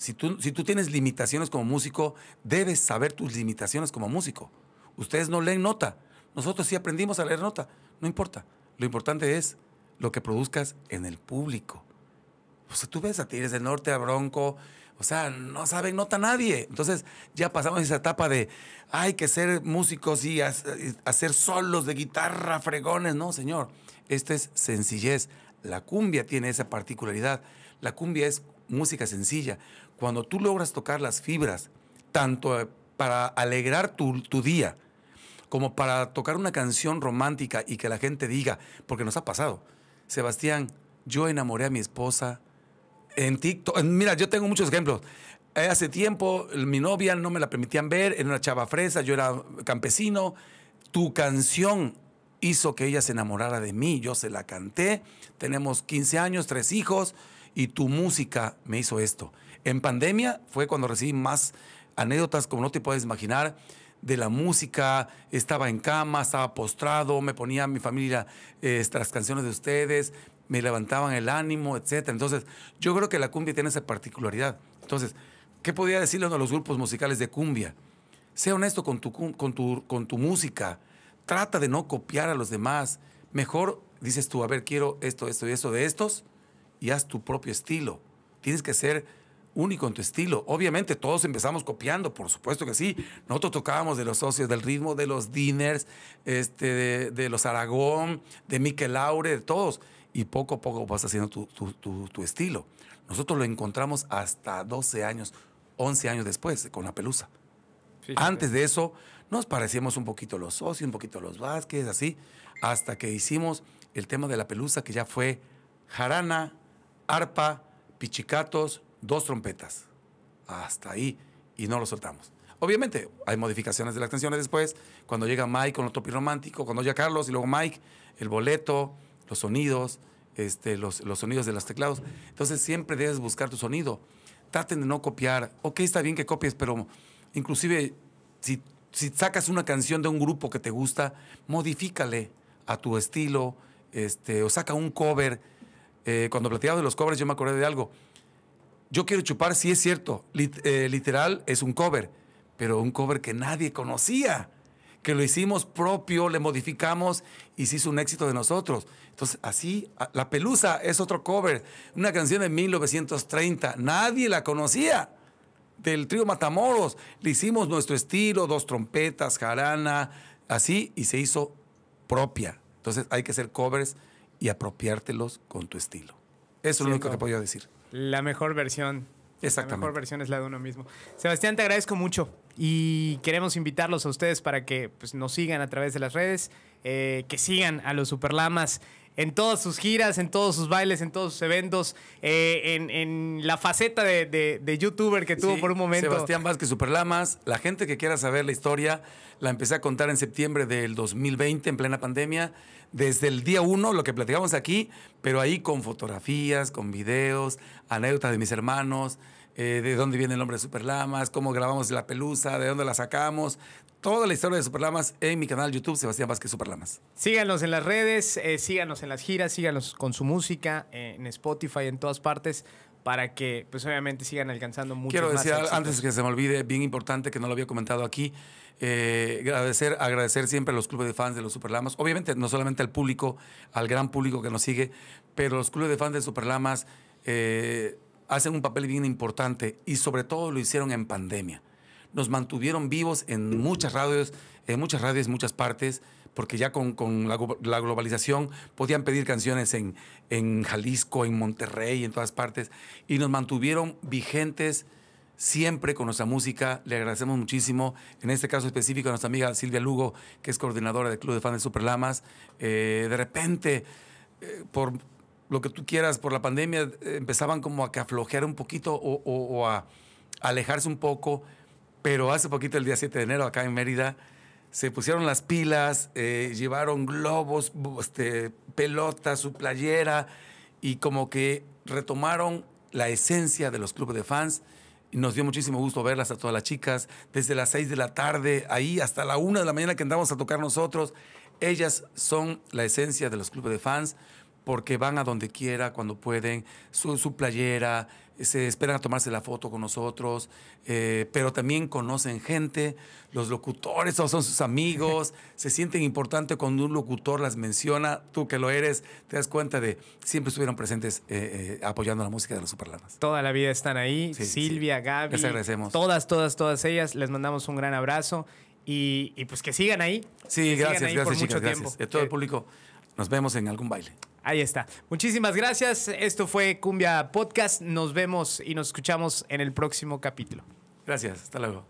Si tú, si tú tienes limitaciones como músico, debes saber tus limitaciones como músico. Ustedes no leen nota. Nosotros sí aprendimos a leer nota. No importa. Lo importante es lo que produzcas en el público. O sea, tú ves a eres del Norte, a Bronco, o sea, no saben nota nadie. Entonces ya pasamos esa etapa de, hay que ser músicos y hacer solos de guitarra, fregones. No, señor, esta es sencillez. La cumbia tiene esa particularidad. La cumbia es música sencilla, cuando tú logras tocar las fibras, tanto eh, para alegrar tu, día, como para tocar una canción romántica y que la gente diga, porque nos ha pasado, Sebastián, yo enamoré a mi esposa en TikTok. Mira, yo tengo muchos ejemplos. Eh, hace tiempo mi novia no me la permitían ver, era una chava fresa, yo era campesino. Tu canción hizo que ella se enamorara de mí, yo se la canté, tenemos 15 años, tres hijos, y tu música me hizo esto. En pandemia fue cuando recibí más anécdotas, como no te puedes imaginar, de la música. Estaba en cama, estaba postrado, me ponía mi familia estas canciones de ustedes, me levantaban el ánimo, etc. Entonces, yo creo que la cumbia tiene esa particularidad. Entonces, ¿qué podría decirles a los grupos musicales de cumbia? Sea honesto con tu, con tu, con tu música. Trata de no copiar a los demás. Mejor dices tú, a ver, quiero esto, esto y eso de estos y haz tu propio estilo. Tienes que ser único en tu estilo. Obviamente todos empezamos copiando, por supuesto que sí. Nosotros tocábamos de los socios del ritmo, de los diners, este, de, los Aragón, de Miquel Laure, de todos. Y poco a poco vas haciendo tu, estilo. Nosotros lo encontramos hasta 12 años, 11 años después, con la pelusa. Antes de eso, nos parecíamos un poquito los socios, un poquito los Vázquez, así, hasta que hicimos el tema de la pelusa, que ya fue jarana, arpa, pichicatos, dos trompetas. Hasta ahí. Y no lo soltamos. Obviamente, hay modificaciones de las canciones después. Cuando llega Mike con otro romántico, cuando llega Carlos y luego Mike, el boleto, los sonidos, este, los, los sonidos de los teclados. Entonces, siempre debes buscar tu sonido. Traten de no copiar. Ok, está bien que copies, pero inclusive si, sacas una canción de un grupo que te gusta, modifícale a tu estilo este, o saca un cover eh, cuando platicaba de los covers, yo me acordé de algo. Yo quiero chupar, sí es cierto, eh, literal es un cover, pero un cover que nadie conocía, que lo hicimos propio, le modificamos y se hizo un éxito de nosotros. Entonces, así, La Pelusa es otro cover, una canción de 1930, nadie la conocía del trío Matamoros. Le hicimos nuestro estilo, dos trompetas, jarana, así, y se hizo propia. Entonces hay que hacer covers y apropiártelos con tu estilo. Eso es lo único que puedo decir. La mejor versión. Exactamente. La mejor versión es la de uno mismo. Sebastián, te agradezco mucho y queremos invitarlos a ustedes para que pues, nos sigan a través de las redes, eh, que sigan a los Superlamas en todas sus giras, en todos sus bailes, en todos sus eventos, eh, en, la faceta de, youtuber que tuvo por un momento. Sebastián Vázquez Superlamas, la gente que quiera saber la historia, la empecé a contar en septiembre del 2020, en plena pandemia, desde el día uno, lo que platicamos aquí, pero ahí con fotografías, con videos, anécdotas de mis hermanos. Eh, de dónde viene el nombre de Superlamas, cómo grabamos la pelusa, de dónde la sacamos, toda la historia de Superlamas en mi canal YouTube, Sebastián Vázquez Superlamas. Síganos en las redes, eh, síganos en las giras, síganos con su música, eh, en Spotify, en todas partes, para que, pues obviamente, sigan alcanzando mucho Quiero decir, antes que se me olvide, bien importante que no lo había comentado aquí, eh, agradecer, agradecer siempre a los clubes de fans de los Superlamas, obviamente no solamente al público, al gran público que nos sigue, pero los clubes de fans de Superlamas hacen un papel bien importante y sobre todo lo hicieron en pandemia nos mantuvieron vivos en muchas radios, en muchas radios, muchas partes, porque ya con, con la, globalización podían pedir canciones en, en Jalisco, en Monterrey, en todas partes, y nos mantuvieron vigentes siempre con nuestra música. Le agradecemos muchísimo, en este caso específico, a nuestra amiga Silvia Lugo, que es coordinadora del Club de Fans de Superlamas. Eh, de repente, eh, por lo que tú quieras, por la pandemia, eh, empezaban como a que aflojear un poquito o, a alejarse un poco pero hace poquito, el día 7 de enero, acá en Mérida, se pusieron las pilas, eh, llevaron globos, este, pelotas, su playera, y como que retomaron la esencia de los clubes de fans. nos dio muchísimo gusto verlas a todas las chicas, desde las 6 de la tarde, ahí hasta la 1 de la mañana que andamos a tocar nosotros. Ellas son la esencia de los clubes de fans porque van a donde quiera, cuando pueden, su, su playera, se esperan a tomarse la foto con nosotros, eh, pero también conocen gente, los locutores son sus amigos, *laughs* se sienten importantes cuando un locutor las menciona, tú que lo eres, te das cuenta de siempre estuvieron presentes eh, eh, apoyando la música de los superlanas. Toda la vida están ahí, Silvia, Gaby, todas, todas, todas ellas, les mandamos un gran abrazo y, pues que sigan ahí. Sí, gracias, gracias por gracias. Tiempo. De todo el público, nos vemos en algún baile. Ahí está. Muchísimas gracias. Esto fue Cumbia Podcast. Nos vemos y nos escuchamos en el próximo capítulo. Gracias. Hasta luego.